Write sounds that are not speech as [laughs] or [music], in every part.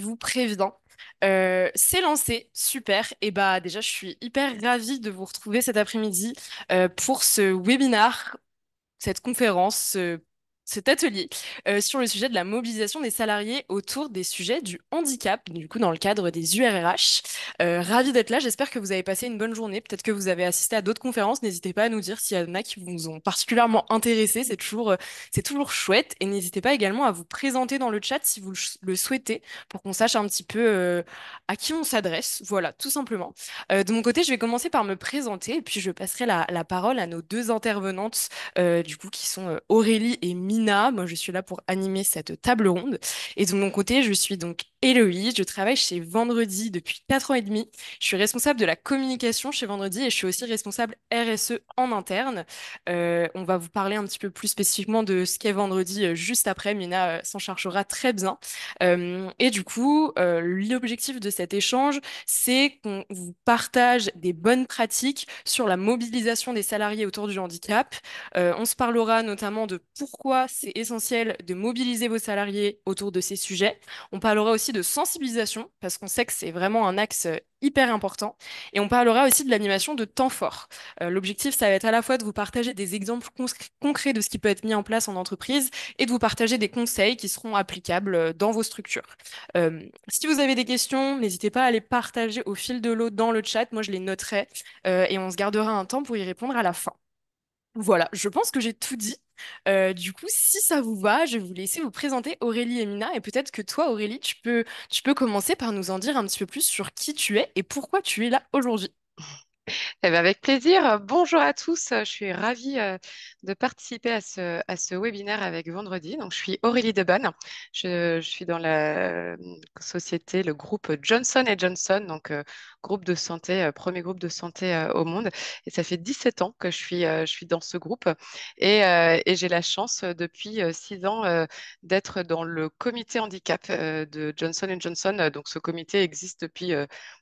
vous prévient. Euh, c'est lancé, super. Et bah déjà, je suis hyper ravie de vous retrouver cet après-midi euh, pour ce webinar, cette conférence, cet atelier euh, sur le sujet de la mobilisation des salariés autour des sujets du handicap, du coup dans le cadre des URRH. Euh, ravi d'être là, j'espère que vous avez passé une bonne journée, peut-être que vous avez assisté à d'autres conférences, n'hésitez pas à nous dire s'il y en a qui vous ont particulièrement intéressé, c'est toujours, euh, c'est toujours chouette, et n'hésitez pas également à vous présenter dans le chat si vous le souhaitez, pour qu'on sache un petit peu à qui on s'adresse, voilà, tout simplement. de mon côté, je vais commencer par me présenter, et puis je passerai la, la parole à nos deux intervenantes, du coup, qui sont Aurélie et Mille Mina. Moi, je suis là pour animer cette table ronde. Et de mon côté, je suis donc Héloïse, je travaille chez Vendredi depuis 4 ans et demi. Je suis responsable de la communication chez Vendredi et je suis aussi responsable RSE en interne. Euh, on va vous parler un petit peu plus spécifiquement de ce qu'est Vendredi euh, juste après. Mina euh, s'en chargera très bien. et du coup, l'objectif de cet échange, c'est qu'on vous partage des bonnes pratiques sur la mobilisation des salariés autour du handicap. on se parlera notamment de pourquoi c'est essentiel de mobiliser vos salariés autour de ces sujets. On parlera aussi de sensibilisation, parce qu'on sait que c'est vraiment un axe euh, hyper important. Et on parlera aussi de l'animation de temps fort. Euh, l'objectif, ça va être à la fois de vous partager des exemples concrets de ce qui peut être mis en place en entreprise et de vous partager des conseils qui seront applicables euh, dans vos structures. si vous avez des questions, n'hésitez pas à les partager au fil de l'eau dans le chat. Moi, je les noterai et on se gardera un temps pour y répondre à la fin. Voilà, je pense que j'ai tout dit. Euh, du coup, si ça vous va, je vais vous laisser vous présenter Aurélie et Mina. Et peut-être que toi, Aurélie, tu peux, tu peux commencer par nous en dire un petit peu plus sur qui tu es et pourquoi tu es là aujourd'hui. Eh ben, avec plaisir. Bonjour à tous. Je suis ravie euh, de participer à ce, à ce, webinaire avec vendredi. Donc, je suis Aurélie Debanne. Je, je suis dans la euh, société, le groupe Johnson Johnson, donc euh, groupe de santé, premier groupe de santé au monde. Et ça fait 17 ans que je suis, je suis dans ce groupe. Et, et j'ai la chance depuis 6 ans d'être dans le comité handicap de Johnson Johnson. Donc, ce comité existe depuis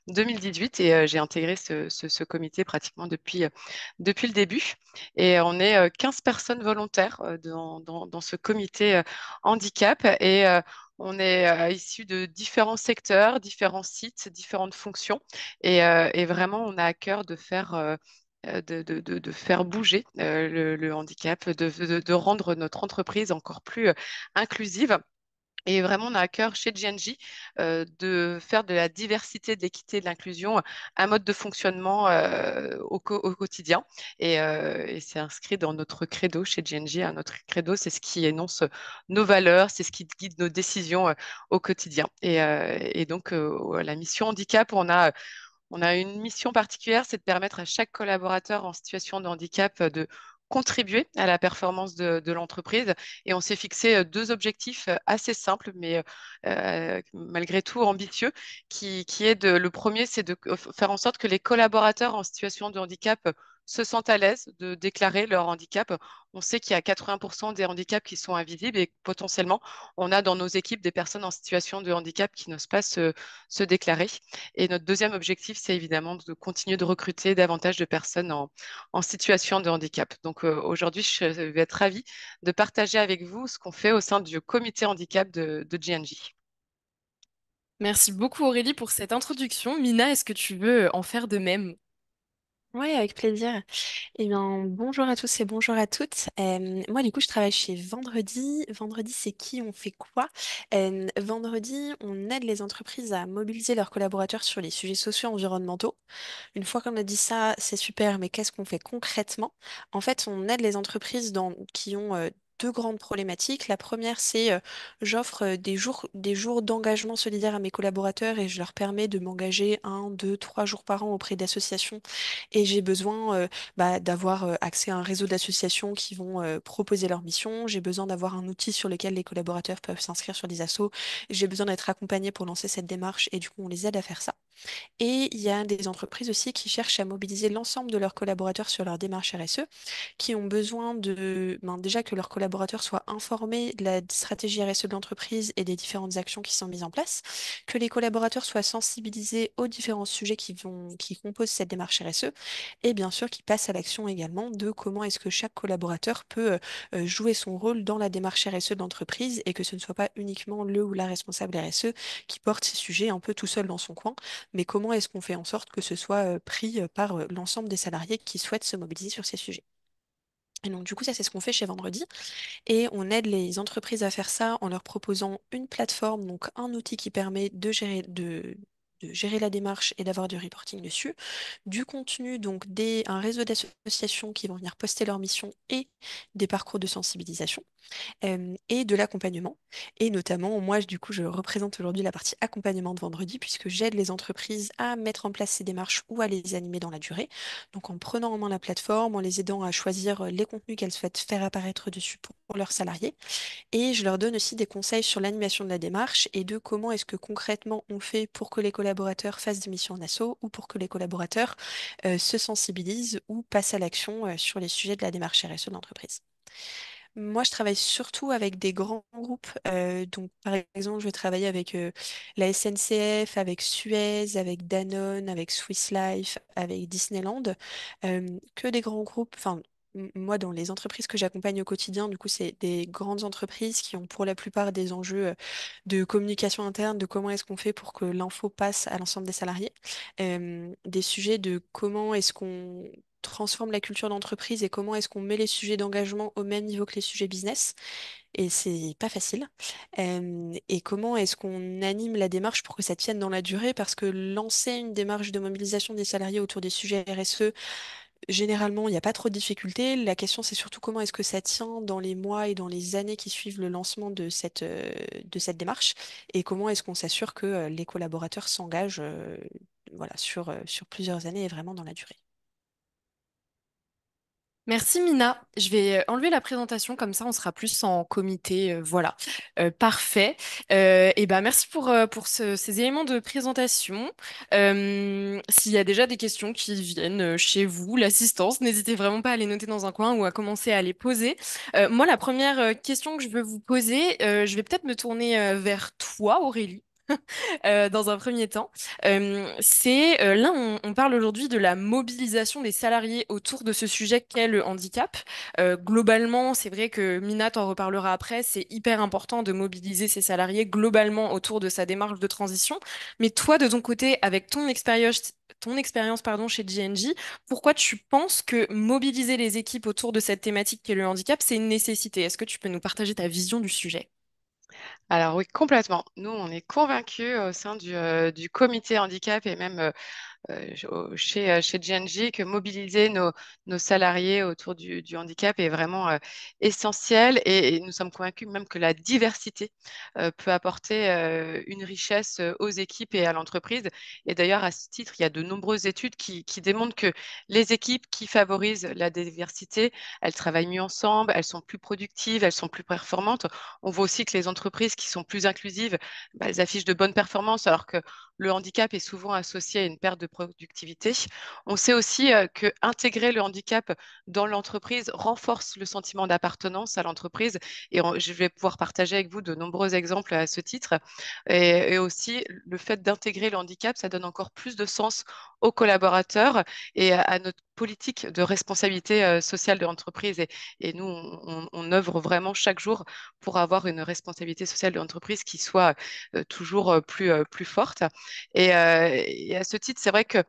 2018 et j'ai intégré ce, ce, ce comité pratiquement depuis, euh, depuis le début. Et on est 15 euh, personnes volontaires euh, dans, dans, ce comité handicap. Et on est issu de différents secteurs, différents sites, différentes fonctions. Et, et vraiment, on a à cœur de faire, de, de, de, faire bouger le, le, handicap, de, rendre notre entreprise encore plus inclusive. Et vraiment, on a à cœur chez GNJ euh, de faire de la diversité, de l'équité, de l'inclusion un mode de fonctionnement euh, au, quotidien. Euh, et, c'est inscrit dans notre credo chez GNJ. Hein, notre credo, c'est ce qui énonce nos valeurs, c'est ce qui guide nos décisions au quotidien. Et, et donc, la mission handicap, on a... On a une mission particulière, c'est de permettre à chaque collaborateur en situation de handicap de contribuer à la performance de, l'entreprise. Et on s'est fixé euh, deux objectifs euh, assez simples, mais euh, malgré tout ambitieux, qui, qui est le premier, c'est de faire en sorte que les collaborateurs en situation de handicap se sentent à l'aise de déclarer leur handicap. On sait qu'il y a 80% des handicaps qui sont invisibles et potentiellement, on a dans nos équipes des personnes en situation de handicap qui n'osent pas se, déclarer. Et notre deuxième objectif, c'est évidemment de continuer de recruter davantage de personnes en, situation de handicap. Donc euh, aujourd'hui, je vais être ravie de partager avec vous ce qu'on fait au sein du comité handicap de, de GNG. Merci beaucoup Aurélie pour cette introduction. Mina, est-ce que tu veux en faire de même oui, avec plaisir. Eh bien, bonjour à tous et bonjour à toutes. moi, du coup, je travaille chez Vendredi. Vendredi, c'est qui? On fait quoi? Vendredi, on aide les entreprises à mobiliser leurs collaborateurs sur les sujets sociaux et environnementaux. Une fois qu'on a dit ça, c'est super, mais qu'est-ce qu'on fait concrètement? En fait, on aide les entreprises qui ont deux grandes problématiques. La première, c'est euh, j'offre euh, des jours, des jours d'engagement solidaire à mes collaborateurs et je leur permets de m'engager un, deux, trois jours par an auprès d'associations. Et j'ai besoin euh, bah, d'avoir accès à un réseau d'associations qui vont proposer leur mission. J'ai besoin d'avoir un outil sur lequel les collaborateurs peuvent s'inscrire sur des assos. J'ai besoin d'être accompagné pour lancer cette démarche et du coup, on les aide à faire ça. Et il y a des entreprises aussi qui cherchent à mobiliser l'ensemble de leurs collaborateurs sur leur démarche RSE, qui ont besoin de ben, déjà que leurs collaborateurs soient informés de la stratégie RSE de l'entreprise et des différentes actions qui sont mises en place, que les collaborateurs soient sensibilisés aux différents sujets qui, vont, qui composent cette démarche RSE, et bien sûr qu'ils passent à l'action également de comment est-ce que chaque collaborateur peut euh, euh, jouer son rôle dans la démarche RSE de l'entreprise et que ce ne soit pas uniquement le ou la responsable RSE qui porte ces sujets un peu tout seul dans son coin, mais comment est-ce qu'on fait en sorte que ce soit pris par l'ensemble des salariés qui souhaitent se mobiliser sur ces sujets et donc du coup, ça c'est ce qu'on fait chez Vendredi. Et on aide les entreprises à faire ça en leur proposant une plateforme, donc un outil qui permet de gérer, de, gérer la démarche et d'avoir du reporting dessus, du contenu, donc des, un réseau d'associations qui vont venir poster leur mission et des parcours de sensibilisation, euh, et de l'accompagnement. Et notamment, moi, du coup, je représente aujourd'hui la partie accompagnement de vendredi, puisque j'aide les entreprises à mettre en place ces démarches ou à les animer dans la durée, donc en prenant en main la plateforme, en les aidant à choisir les contenus qu'elles souhaitent faire apparaître dessus pour leurs salariés. Et je leur donne aussi des conseils sur l'animation de la démarche et de comment est-ce que concrètement on fait pour que les collaborateurs collaborateurs fassent des missions en asso ou pour que les collaborateurs euh, se sensibilisent ou passent à l'action euh, sur les sujets de la démarche RSE de l'entreprise. Moi, je travaille surtout avec des grands groupes. Euh, donc, par exemple, je vais travailler avec la SNCF, avec Suez, avec Danone, avec Swiss Life, avec Disneyland. que des grands groupes, enfin, moi, dans les entreprises que j'accompagne au quotidien, du coup, c'est des grandes entreprises qui ont pour la plupart des enjeux de communication interne, de comment est-ce qu'on fait pour que l'info passe à l'ensemble des salariés, des sujets de comment est-ce qu'on transforme la culture d'entreprise et comment est-ce qu'on met les sujets d'engagement au même niveau que les sujets business. Et c'est pas facile. et comment est-ce qu'on anime la démarche pour que ça tienne dans la durée Parce que lancer une démarche de mobilisation des salariés autour des sujets RSE, généralement, il n'y a pas trop de difficultés. La question, c'est surtout comment est-ce que ça tient dans les mois et dans les années qui suivent le lancement de cette, euh, de cette démarche et comment est-ce qu'on s'assure que euh, les collaborateurs s'engagent euh, voilà, sur, sur plusieurs années et vraiment dans la durée. Merci Mina. Je vais euh, enlever la présentation comme ça, on sera plus en comité. Euh, voilà, euh, parfait. et eh ben merci pour pour ces éléments de présentation. s'il y a déjà des questions qui viennent chez vous, l'assistance, n'hésitez vraiment pas à les noter dans un coin ou à commencer à les poser. moi, la première question que je veux vous poser, je vais peut-être me tourner vers toi, Aurélie. [laughs] Euh, dans un premier temps. c'est euh, là, on, parle aujourd'hui de la mobilisation des salariés autour de ce sujet qu'est le handicap. Euh, globalement, c'est vrai que Mina en reparlera après. C'est hyper important de mobiliser ses salariés globalement autour de sa démarche de transition. Mais toi, de ton côté, avec ton expérience ton expérience pardon, chez GNG, pourquoi tu penses que mobiliser les équipes autour de cette thématique qu'est le handicap, c'est une nécessité Est-ce que tu peux nous partager ta vision du sujet alors oui, complètement. Nous, on est convaincus au sein du, euh, comité handicap et même euh, euh, chez, euh, chez GNG que mobiliser nos, nos salariés autour du, handicap est vraiment euh, essentiel et, nous sommes convaincus même que la diversité peut apporter une richesse aux équipes et à l'entreprise. Et d'ailleurs, à ce titre, il y a de nombreuses études qui, démontrent que les équipes qui favorisent la diversité, elles travaillent mieux ensemble, elles sont plus productives, elles sont plus performantes. On voit aussi que les entreprises qui sont plus inclusives, bah, elles affichent de bonnes performances alors que le handicap est souvent associé à une perte de productivité. On sait aussi que intégrer le handicap dans l'entreprise renforce le sentiment d'appartenance à l'entreprise. Et je vais pouvoir partager avec vous de nombreux exemples à ce titre. Et, aussi, le fait d'intégrer le handicap, ça donne encore plus de sens aux collaborateurs et à notre politique de responsabilité sociale de l'entreprise. Et, nous, on, œuvre vraiment chaque jour pour avoir une responsabilité sociale de l'entreprise qui soit toujours plus, plus forte. Et, à ce titre, c'est vrai que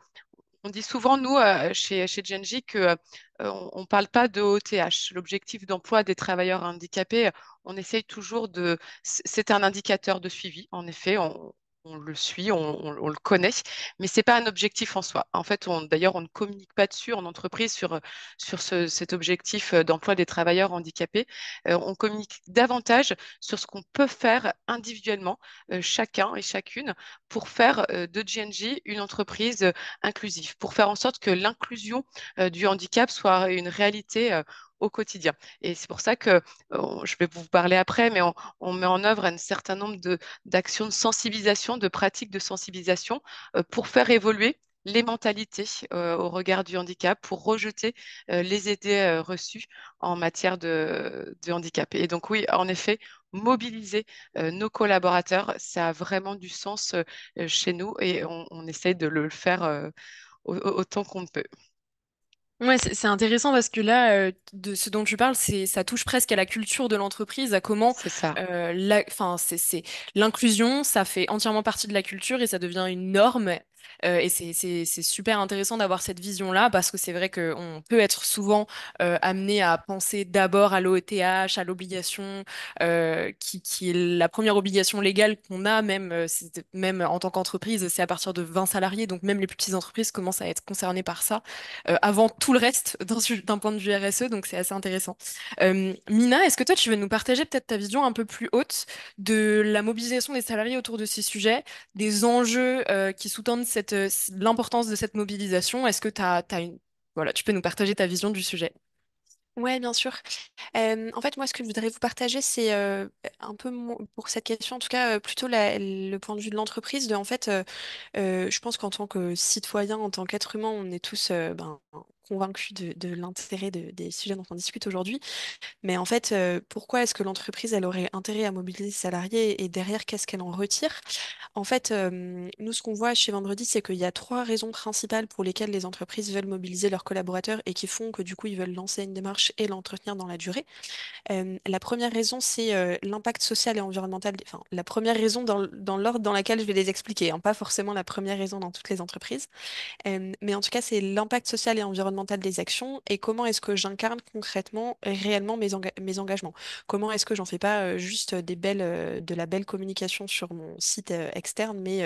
on dit souvent, nous, chez, chez Genji, qu'on ne parle pas de OTH, l'objectif d'emploi des travailleurs handicapés. On essaye toujours de. C'est un indicateur de suivi, en effet. On, on le suit, on, le connaît, mais ce n'est pas un objectif en soi. En fait, d'ailleurs, on ne communique pas dessus en entreprise sur, sur cet objectif euh, d'emploi des travailleurs handicapés. Euh, on communique davantage sur ce qu'on peut faire individuellement, euh, chacun et chacune, pour faire de GNG une entreprise inclusive, pour faire en sorte que l'inclusion du handicap soit une réalité au quotidien. Et c'est pour ça que euh, je vais vous parler après, mais on, met en œuvre un certain nombre d'actions de, sensibilisation, de pratiques de sensibilisation euh, pour faire évoluer les mentalités euh, au regard du handicap pour rejeter les idées reçues en matière de, handicap. Et donc oui, en effet, mobiliser nos collaborateurs, ça a vraiment du sens chez nous et on, on essaye de le faire autant qu'on peut c'est intéressant parce que là, euh, de ce dont tu parles, c'est ça touche presque à la culture de l'entreprise, à comment euh, l'inclusion, ça fait entièrement partie de la culture et ça devient une norme euh, et c'est super intéressant d'avoir cette vision-là parce que c'est vrai qu'on peut être souvent euh, amené à penser d'abord à l'OETH, à l'obligation euh, qui, qui, est la première obligation légale qu'on a, même, même en tant qu'entreprise, c'est à partir de 20 salariés. Donc même les plus petites entreprises commencent à être concernées par ça avant tout le reste d'un point de vue RSE. Donc c'est assez intéressant. Mina, est-ce que toi, tu veux nous partager peut-être ta vision un peu plus haute de la mobilisation des salariés autour de ces sujets, des enjeux qui sous-tendent euh, l'importance de cette mobilisation. Est-ce que tu as, une... voilà, tu peux nous partager ta vision du sujet oui, bien sûr. Euh, en fait, moi, ce que je voudrais vous partager, c'est euh, un peu pour cette question, en tout cas, plutôt le point de vue de l'entreprise. De, en fait, je pense qu'en tant que citoyen, en tant qu'être humain, on est tous, ben, convaincu de, l'intérêt des sujets dont on discute aujourd'hui. Mais en fait, euh, pourquoi est-ce que l'entreprise, elle aurait intérêt à mobiliser ses salariés et derrière, qu'est-ce qu'elle en retire En fait, euh, nous, ce qu'on voit chez Vendredi, c'est qu'il y a trois raisons principales pour lesquelles les entreprises veulent mobiliser leurs collaborateurs et qui font que du coup, ils veulent lancer une démarche et l'entretenir dans la durée. Euh, la première raison, c'est l'impact social et environnemental. Enfin, la première raison dans, l'ordre dans laquelle je vais les expliquer, hein, pas forcément la première raison dans toutes les entreprises. mais en tout cas, c'est l'impact social et environnemental mental des actions et comment est-ce que j'incarne concrètement réellement mes, engagements. Comment est-ce que j'en fais pas euh, juste euh, des belles, euh, de la belle communication sur mon site externe, mais,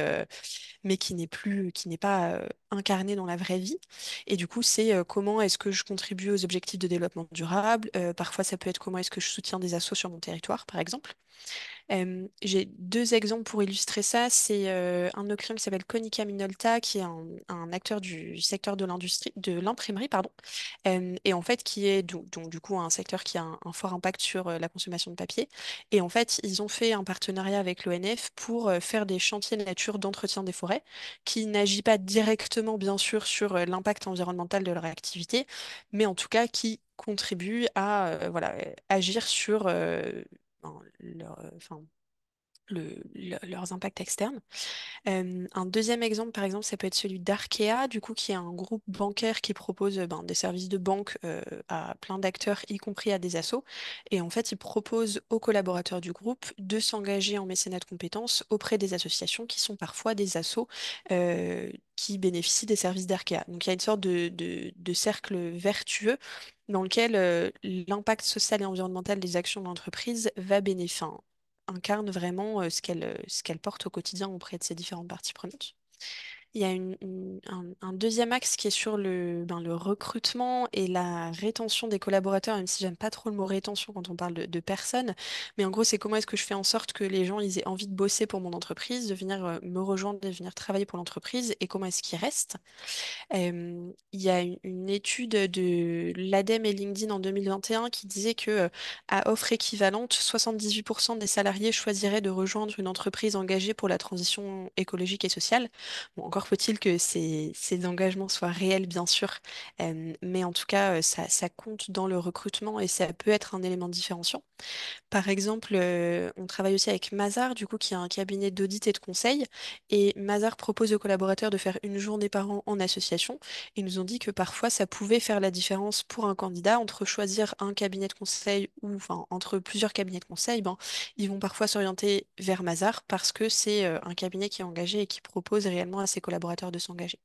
mais qui n'est plus, qui n'est pas incarnée dans la vraie vie. Et du coup, c'est comment est-ce que je contribue aux objectifs de développement durable. parfois, ça peut être comment est-ce que je soutiens des assos sur mon territoire, par exemple j'ai deux exemples pour illustrer ça. C'est un de qui s'appelle Conica Minolta, qui est un, acteur du secteur de l'industrie, de l'imprimerie, pardon, et en fait qui est donc, du coup un secteur qui a un, fort impact sur la consommation de papier. Et en fait, ils ont fait un partenariat avec l'ONF pour faire des chantiers de nature d'entretien des forêts, qui n'agit pas directement bien sûr sur l'impact environnemental de leur activité, mais en tout cas qui contribue à voilà, agir sur leur, euh, enfin, leurs impacts externes. un deuxième exemple, par exemple, ça peut être celui d'Arkea, du coup, qui est un groupe bancaire qui propose euh, ben, des services de banque euh, à plein d'acteurs, y compris à des assos. Et en fait, ils proposent aux collaborateurs du groupe de s'engager en mécénat de compétences auprès des associations qui sont parfois des assos euh, qui bénéficient des services d'Arkea. Donc, il y a une sorte de, cercle vertueux dans lequel l'impact social et environnemental des actions d'entreprise va bénéficier incarne vraiment ce qu'elle ce porte au quotidien auprès de ses différentes parties prenantes il y a un, deuxième axe qui est sur le, ben, le recrutement et la rétention des collaborateurs, même si j'aime pas trop le mot rétention quand on parle de, personnes. Mais en gros, c'est comment est-ce que je fais en sorte que les gens ils aient envie de bosser pour mon entreprise, de venir euh, me rejoindre, de venir travailler pour l'entreprise et comment est-ce qu'ils restent. il y a une, étude de l'ADEME et LinkedIn en 2021 qui disait que euh, à offre équivalente, 78% des salariés choisiraient de rejoindre une entreprise engagée pour la transition écologique et sociale. Bon, encore faut-il que ces, engagements soient réels, bien sûr, euh, mais en tout cas, euh, ça, ça, compte dans le recrutement et ça peut être un élément différenciant. Par exemple, euh, on travaille aussi avec Mazar, du coup, qui a un cabinet d'audit et de conseil. Et Mazar propose aux collaborateurs de faire une journée par an en association. Ils nous ont dit que parfois, ça pouvait faire la différence pour un candidat entre choisir un cabinet de conseil ou enfin, entre plusieurs cabinets de conseil. Ben, ils vont parfois s'orienter vers Mazar parce que c'est euh, un cabinet qui est engagé et qui propose réellement à ses collaborateurs de s'engager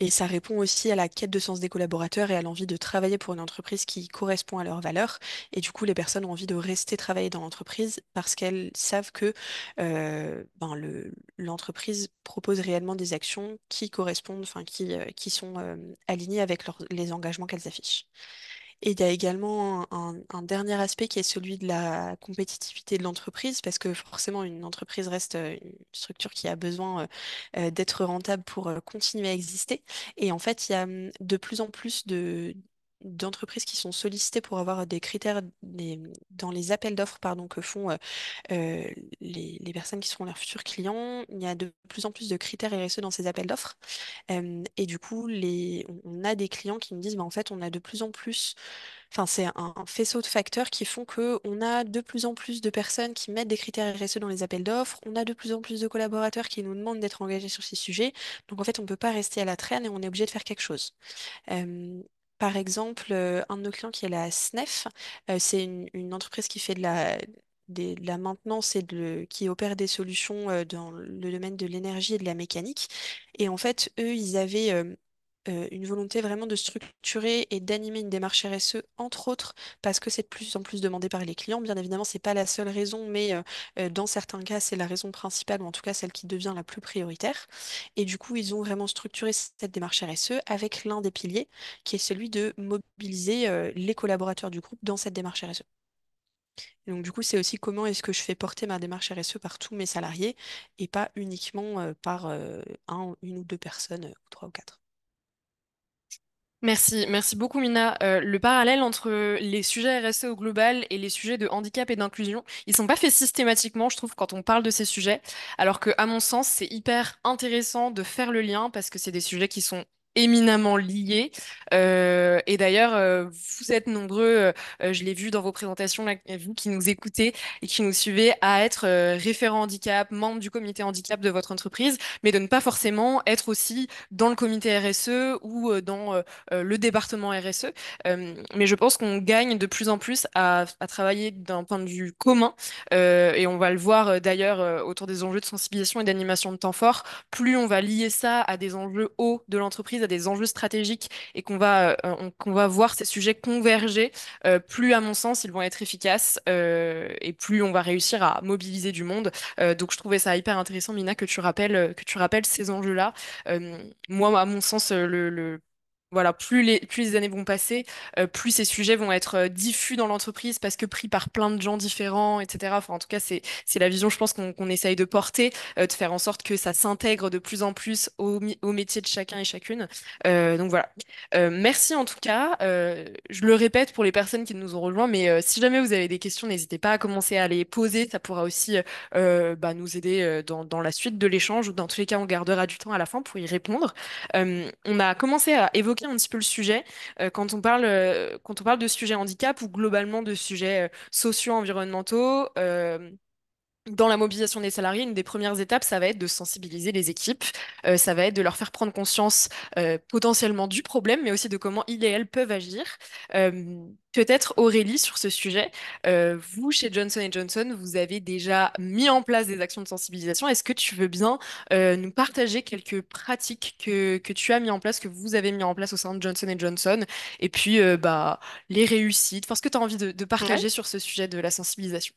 et ça répond aussi à la quête de sens des collaborateurs et à l'envie de travailler pour une entreprise qui correspond à leurs valeurs. Et du coup, les personnes ont envie de rester travailler dans l'entreprise parce qu'elles savent que ben l'entreprise propose réellement des actions qui correspondent, enfin qui, sont alignées avec les engagements qu'elles affichent. Et il y a également un, un, dernier aspect qui est celui de la compétitivité de l'entreprise, parce que forcément, une entreprise reste euh, une structure qui a besoin euh, euh, d'être rentable pour continuer à exister. Et en fait, il y a hum, de plus en plus de, d'entreprises qui sont sollicitées pour avoir des critères dans les appels d'offres que font euh, euh, les, personnes qui seront leurs futurs clients. Il y a de plus en plus de critères RSE dans ces appels d'offres. et du coup, on a des clients qui me disent, bah, en fait, on a de plus en plus, enfin, c'est un, faisceau de facteurs qui font qu'on a de plus en plus de personnes qui mettent des critères RSE dans les appels d'offres. On a de plus en plus de collaborateurs qui nous demandent d'être engagés sur ces sujets. Donc, en fait, on ne peut pas rester à la traîne et on est obligé de faire quelque chose. Par exemple, euh, un de nos clients qui est la SNEF, euh, c'est une, entreprise qui fait de la, maintenance et qui opère des solutions euh, dans le domaine de l'énergie et de la mécanique. Et en fait, eux, ils avaient euh, une volonté vraiment de structurer et d'animer une démarche RSE, entre autres, parce que c'est de plus en plus demandé par les clients. Bien évidemment, ce n'est pas la seule raison, mais euh, euh, dans certains cas, c'est la raison principale, ou en tout cas celle qui devient la plus prioritaire. Et du coup, ils ont vraiment structuré cette démarche RSE avec l'un des piliers, qui est celui de mobiliser les collaborateurs du groupe dans cette démarche RSE. donc du coup, c'est aussi comment est-ce que je fais porter ma démarche RSE par tous mes salariés et pas uniquement par un, une ou deux personnes, ou trois ou quatre. Merci, merci beaucoup Mina. Euh, le parallèle entre les sujets RSE au global et les sujets de handicap et d'inclusion, ils sont pas faits systématiquement, je trouve, quand on parle de ces sujets, alors que à mon sens, c'est hyper intéressant de faire le lien parce que c'est des sujets qui sont éminemment liés. Euh, et d'ailleurs, euh, vous êtes nombreux, euh, je l'ai vu dans vos présentations, vous qui nous écoutez et qui nous suivez, à être référent handicap, membre du comité handicap de votre entreprise, mais de ne pas forcément être aussi dans le comité RSE ou dans le département RSE. mais je pense qu'on gagne de plus en plus à, à travailler d'un point de vue commun. et on va le voir d'ailleurs autour des enjeux de sensibilisation et d'animation de temps fort. Plus on va lier ça à des enjeux hauts de l'entreprise, des enjeux stratégiques et qu'on va, euh, va voir ces sujets converger, euh, plus, à mon sens, ils vont être efficaces euh, et plus on va réussir à mobiliser du monde. donc, je trouvais ça hyper intéressant, Mina, que tu rappelles, que tu rappelles ces enjeux-là. moi, à mon sens, le voilà, plus les, plus les années vont passer, euh, plus ces sujets vont être euh, diffus dans l'entreprise parce que pris par plein de gens différents, etc. Enfin, en tout cas, c'est la vision, je pense, qu'on essaye de porter, euh, de faire en sorte que ça s'intègre de plus en plus au, au, métier de chacun et chacune. donc voilà. merci en tout cas. je le répète pour les personnes qui nous ont rejoints, mais si jamais vous avez des questions, n'hésitez pas à commencer à les poser. Ça pourra aussi bah, nous aider dans, dans, la suite de l'échange ou dans tous les cas, on gardera du temps à la fin pour y répondre. on a commencé à évoquer un petit peu le sujet euh, quand, on parle, euh, quand on parle de sujets handicap ou globalement de sujets euh, sociaux, environnementaux, dans la mobilisation des salariés, une des premières étapes, ça va être de sensibiliser les équipes, euh, ça va être de leur faire prendre conscience euh, potentiellement du problème, mais aussi de comment ils et elles peuvent agir. Euh, peut-être Aurélie, sur ce sujet, vous, chez Johnson Johnson, vous avez déjà mis en place des actions de sensibilisation. Est-ce que tu veux bien nous partager quelques pratiques que, tu as mis en place, que vous avez mis en place au sein de Johnson Johnson, et puis bah, les réussites, enfin, ce que tu as envie de, partager sur ce sujet de la sensibilisation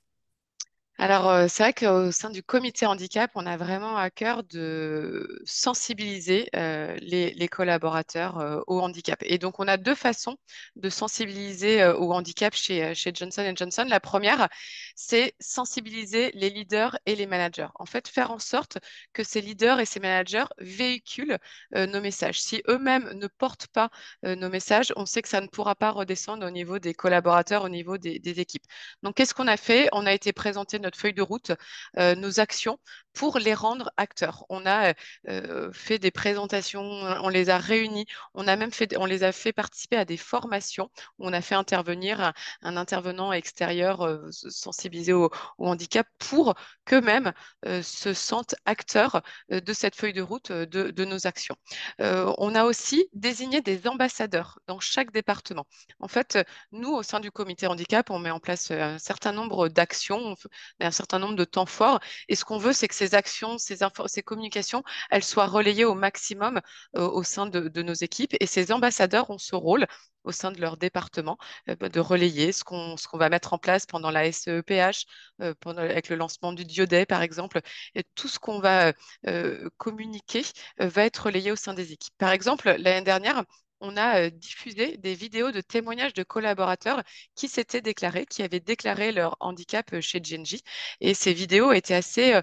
alors, euh, c'est vrai qu'au sein du comité handicap, on a vraiment à cœur de sensibiliser euh, les, collaborateurs euh, au handicap. Et donc, on a deux façons de sensibiliser au handicap chez, chez Johnson Johnson. La première, c'est sensibiliser les leaders et les managers. En fait, faire en sorte que ces leaders et ces managers véhiculent nos messages. Si eux-mêmes ne portent pas nos messages, on sait que ça ne pourra pas redescendre au niveau des collaborateurs, au niveau des, équipes. Donc, qu'est-ce qu'on a fait On a été présenté notre feuille de route, euh, nos actions pour les rendre acteurs. On a euh, fait des présentations, on les a réunis, on a même fait, on les a fait participer à des formations on a fait intervenir un, intervenant extérieur euh, sensibilisé au, handicap pour qu'eux-mêmes euh, se sentent acteurs de cette feuille de route de, de nos actions. on a aussi désigné des ambassadeurs dans chaque département. En fait, nous, au sein du comité handicap, on met en place un certain nombre d'actions, un certain nombre de temps forts et ce qu'on veut, c'est que ces actions, ces, communications, elles soient relayées au maximum euh, au sein de, nos équipes. Et ces ambassadeurs ont ce rôle au sein de leur département euh, bah, de relayer ce qu'on va mettre en place pendant la SEPH, euh, avec le lancement du Diodet, par exemple. Et tout ce qu'on va communiquer va être relayé au sein des équipes. Par exemple, l'année dernière, on a diffusé des vidéos de témoignages de collaborateurs qui s'étaient déclarés, qui avaient déclaré leur handicap chez Genji. Et ces vidéos étaient assez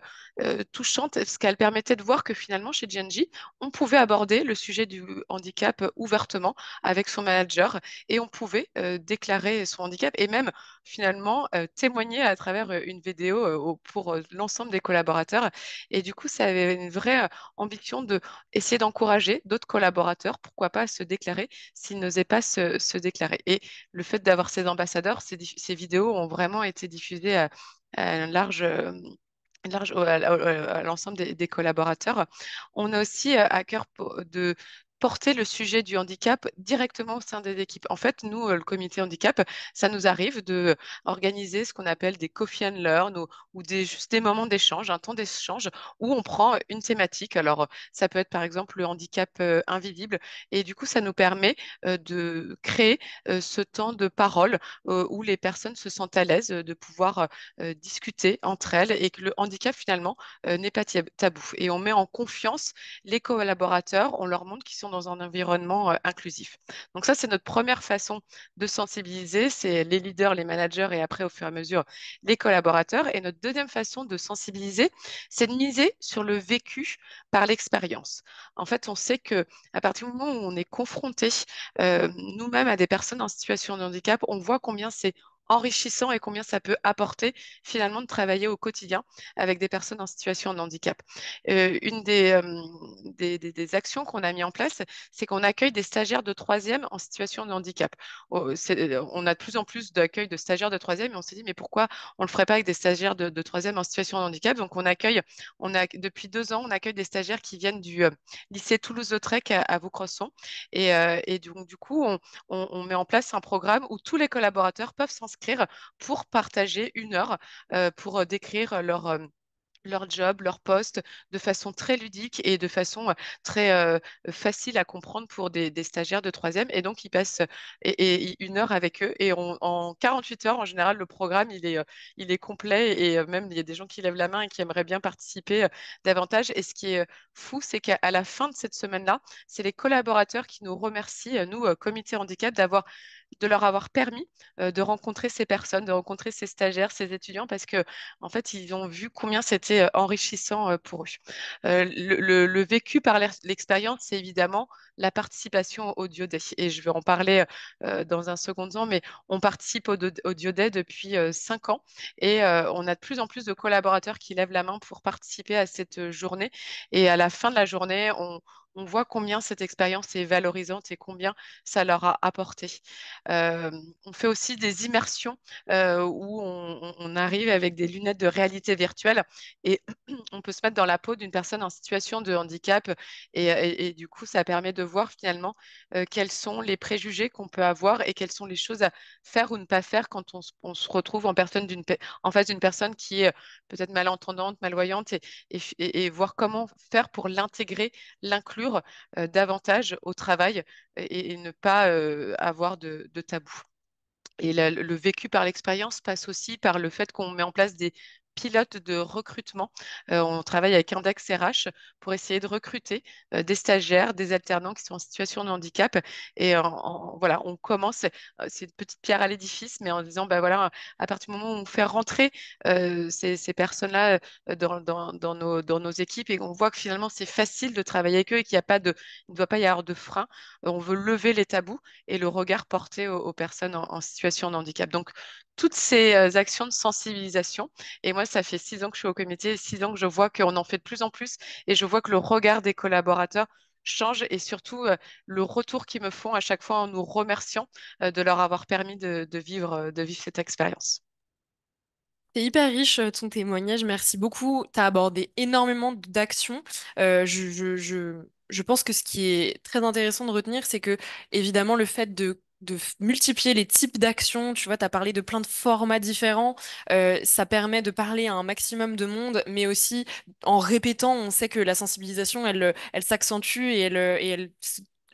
touchantes parce qu'elles permettaient de voir que finalement, chez Genji, on pouvait aborder le sujet du handicap ouvertement avec son manager et on pouvait déclarer son handicap et même finalement témoigner à travers une vidéo pour l'ensemble des collaborateurs. Et du coup, ça avait une vraie ambition d'essayer essayer d'encourager d'autres collaborateurs, pourquoi pas à se déclarer s'il s'ils n'osaient pas se, déclarer. Et le fait d'avoir ces ambassadeurs, ces, vidéos ont vraiment été diffusées à, un large euh, large, à l'ensemble des, des, collaborateurs. On a aussi euh, à cœur de, porter le sujet du handicap directement au sein des équipes. En fait, nous, euh, le comité handicap, ça nous arrive de euh, organiser ce qu'on appelle des coffee and learn ou, des, juste des moments d'échange, un temps d'échange où on prend euh, une thématique. Alors, ça peut être par exemple le handicap invisible et du coup, ça nous permet de créer ce temps de parole où les personnes se sentent à l'aise de pouvoir discuter entre elles et que le handicap finalement n'est pas tabou. Et on met en confiance les collaborateurs, on leur montre qu'ils sont dans un environnement euh, inclusif. Donc ça, c'est notre première façon de sensibiliser, c'est les leaders, les managers et après, au fur et à mesure, les collaborateurs. Et notre deuxième façon de sensibiliser, c'est de miser sur le vécu par l'expérience. En fait, on sait que à partir du moment où on est confronté euh, nous-mêmes à des personnes en situation de handicap, on voit combien c'est enrichissant et combien ça peut apporter finalement de travailler au quotidien avec des personnes en situation de handicap. Euh, une euh, des, des, actions qu'on a mis en place, c'est qu'on accueille des stagiaires de troisième en situation de handicap. Oh, on a de plus en plus d'accueil de stagiaires de troisième et on s'est dit mais pourquoi on ne le ferait pas avec des stagiaires de troisième en situation de handicap Donc on accueille, on a, depuis deux ans, on accueille des stagiaires qui viennent du euh, lycée toulouse autrec à, Vaucrosson, et, donc du coup on, on met en place un programme où tous les collaborateurs peuvent s'inscrire pour partager une heure euh, pour euh, décrire leur euh, leur job, leur poste, de façon très ludique et de façon très facile à comprendre pour des, stagiaires de troisième. Et donc, ils passent et, une heure avec eux. Et en 48 heures, en général, le programme, il est, il est complet. Et même, il y a des gens qui lèvent la main et qui aimeraient bien participer davantage. Et ce qui est fou, c'est qu'à la fin de cette semaine-là, c'est les collaborateurs qui nous remercient, nous, comité handicap, d'avoir de leur avoir permis euh, de rencontrer ces personnes, de rencontrer ces stagiaires, ces étudiants, parce que en fait, ils ont vu combien c'était euh, enrichissant euh, pour eux. le, vécu par l'expérience, c'est évidemment la participation au Diodet. Et je vais en parler dans un second temps, mais on participe au, au Diodet depuis cinq ans et on a de plus en plus de collaborateurs qui lèvent la main pour participer à cette journée. Et à la fin de la journée, on, on voit combien cette expérience est valorisante et combien ça leur a apporté. Euh, on fait aussi des immersions euh, où on, arrive avec des lunettes de réalité virtuelle et [clears throat] on peut se mettre dans la peau d'une personne en situation de handicap et, du coup, ça permet de voir finalement euh, quels sont les préjugés qu'on peut avoir et quelles sont les choses à faire ou ne pas faire quand on, se retrouve en, personne en face d'une personne qui est peut-être malentendante, malvoyante et voir comment faire pour l'intégrer, l'inclure euh, davantage au travail et, ne pas euh, avoir de, tabou. Et le vécu par l'expérience passe aussi par le fait qu'on met en place des pilote de recrutement. Euh, on travaille avec Index RH pour essayer de recruter euh, des stagiaires, des alternants qui sont en situation de handicap. Et voilà, on commence, euh, c'est une petite pierre à l'édifice, mais en disant, bah voilà, à partir du moment où on fait rentrer ces, personnes-là dans, nos, équipes et on voit que finalement c'est facile de travailler avec eux et qu'il ne doit pas y avoir de frein, on veut lever les tabous et le regard porté aux, personnes en, en situation de handicap. Donc, toutes ces euh, actions de sensibilisation. Et moi, ça fait six ans que je suis au comité six ans que je vois qu'on en fait de plus en plus et je vois que le regard des collaborateurs change et surtout euh, le retour qu'ils me font à chaque fois en nous remerciant euh, de leur avoir permis de, vivre, de vivre cette expérience. C'est hyper riche ton témoignage, merci beaucoup. Tu as abordé énormément d'actions. je, je, je, je pense que ce qui est très intéressant de retenir, c'est que évidemment le fait de de multiplier les types d'actions. Tu vois, tu as parlé de plein de formats différents. Euh, ça permet de parler à un maximum de monde, mais aussi en répétant, on sait que la sensibilisation, elle, elle s'accentue et et elle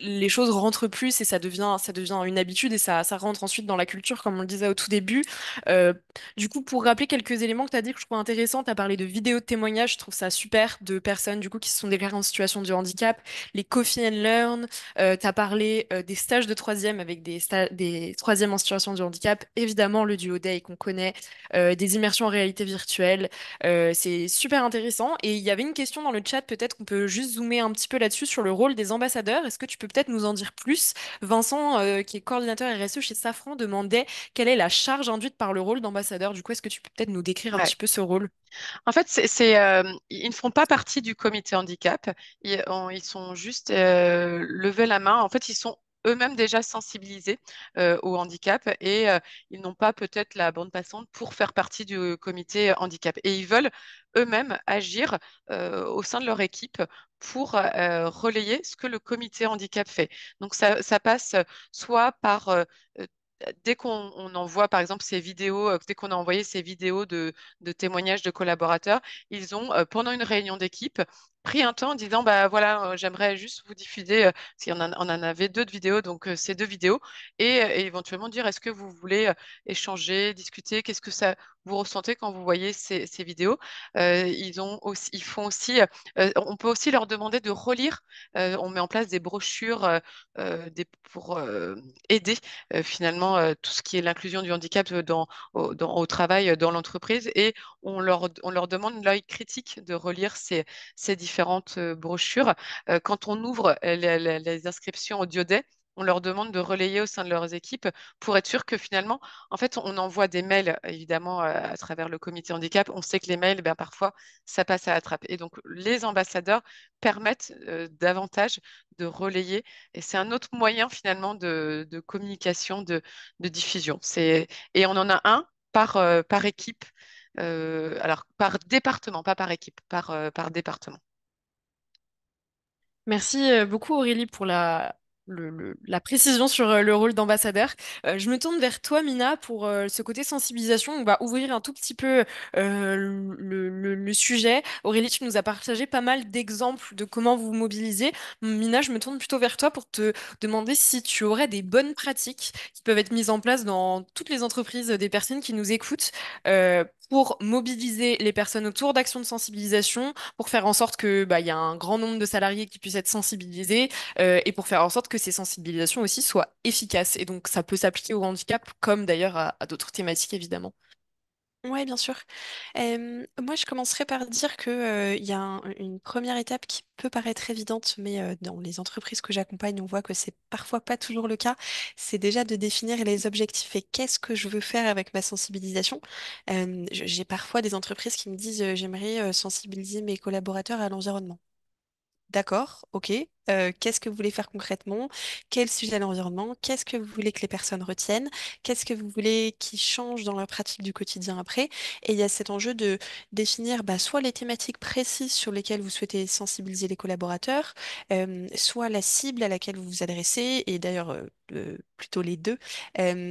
les choses rentrent plus et ça devient, ça devient une habitude et ça, rentre ensuite dans la culture, comme on le disait au tout début. Euh, du coup, pour rappeler quelques éléments que tu as dit que je trouve intéressant, tu as parlé de vidéos de témoignages, je trouve ça super, de personnes du coup qui se sont déclarées en situation de handicap, les coffee and learn, euh, tu as parlé euh, des stages de troisième avec des, des troisièmes en situation de handicap, évidemment le duo day qu'on connaît, des immersions en réalité virtuelle, c'est super intéressant. Et il y avait une question dans le chat, peut-être qu'on peut juste zoomer un petit peu là-dessus sur le rôle des ambassadeurs. Est-ce que tu peux peut-être nous en dire plus. Vincent, euh, qui est coordinateur RSE chez Safran, demandait quelle est la charge induite par le rôle d'ambassadeur. Du coup, est-ce que tu peux peut-être nous décrire un petit peu ce rôle en fait, euh, ils ne font pas partie du comité handicap. Ils, sont juste euh, levés la main. En fait, ils sont eux-mêmes déjà sensibilisés euh, au handicap et euh, ils n'ont pas peut-être la bande passante pour faire partie du comité handicap. Et ils veulent eux-mêmes agir euh, au sein de leur équipe pour relayer ce que le comité handicap fait. Donc ça, passe soit par dès qu'on envoie, par exemple, ces vidéos, dès qu'on a envoyé ces vidéos de, témoignages de collaborateurs, ils ont, pendant une réunion d'équipe, pris un temps en disant bah voilà, euh, j'aimerais juste vous diffuser, s'il euh, qu'on en, avait deux de vidéos, donc euh, ces deux vidéos, et, éventuellement dire est-ce que vous voulez échanger, discuter, qu'est-ce que ça vous ressentez quand vous voyez ces, ces vidéos. ils ont aussi, ils font aussi, on peut aussi leur demander de relire. on met en place des brochures des, pour aider finalement tout ce qui est l'inclusion du handicap dans au, travail dans l'entreprise, et on leur on leur demande l'œil critique de relire ces ces différents différentes euh, brochures. Euh, quand on ouvre euh, les, inscriptions au Diodé, on leur demande de relayer au sein de leurs équipes pour être sûr que finalement, en fait, on envoie des mails, évidemment, à travers le comité handicap. On sait que les mails, ben, parfois, ça passe à la trappe. Et donc, les ambassadeurs permettent davantage de relayer. Et c'est un autre moyen, finalement, de, communication, de, diffusion. Et on en a un par, par équipe, alors par département, pas par équipe, par, par département. Merci euh, beaucoup Aurélie pour la, la précision sur euh, le rôle d'ambassadeur. Euh, je me tourne vers toi, Mina, pour ce côté sensibilisation. On va ouvrir un tout petit peu le, sujet. Aurélie, tu nous as partagé pas mal d'exemples de comment vous mobilisez. Mina, je me tourne plutôt vers toi pour te demander si tu aurais des bonnes pratiques qui peuvent être mises en place dans toutes les entreprises des personnes qui nous écoutent pour mobiliser les personnes autour d'actions de sensibilisation, pour faire en sorte que bah, y a un grand nombre de salariés qui puissent être sensibilisés euh, et pour faire en sorte que ces sensibilisations aussi soient efficaces. Et donc ça peut s'appliquer au handicap comme d'ailleurs à d'autres thématiques évidemment. Oui, bien sûr. moi, je commencerai par dire qu'il y a une première étape qui peut paraître évidente, mais dans les entreprises que j'accompagne, on voit que c'est parfois pas toujours le cas. C'est déjà de définir les objectifs et qu'est-ce que je veux faire avec ma sensibilisation. j'ai parfois des entreprises qui me disent, j'aimerais sensibiliser mes collaborateurs à l'environnement. D'accord, ok qu'est-ce que vous voulez faire concrètement, quel sujet à l'environnement, qu'est-ce que vous voulez que les personnes retiennent, qu'est-ce que vous voulez qu'ils changent dans leur pratique du quotidien après. Et il y a cet enjeu de définir bah, soit les thématiques précises sur lesquelles vous souhaitez sensibiliser les collaborateurs, soit la cible à laquelle vous vous adressez, et d'ailleurs plutôt les deux.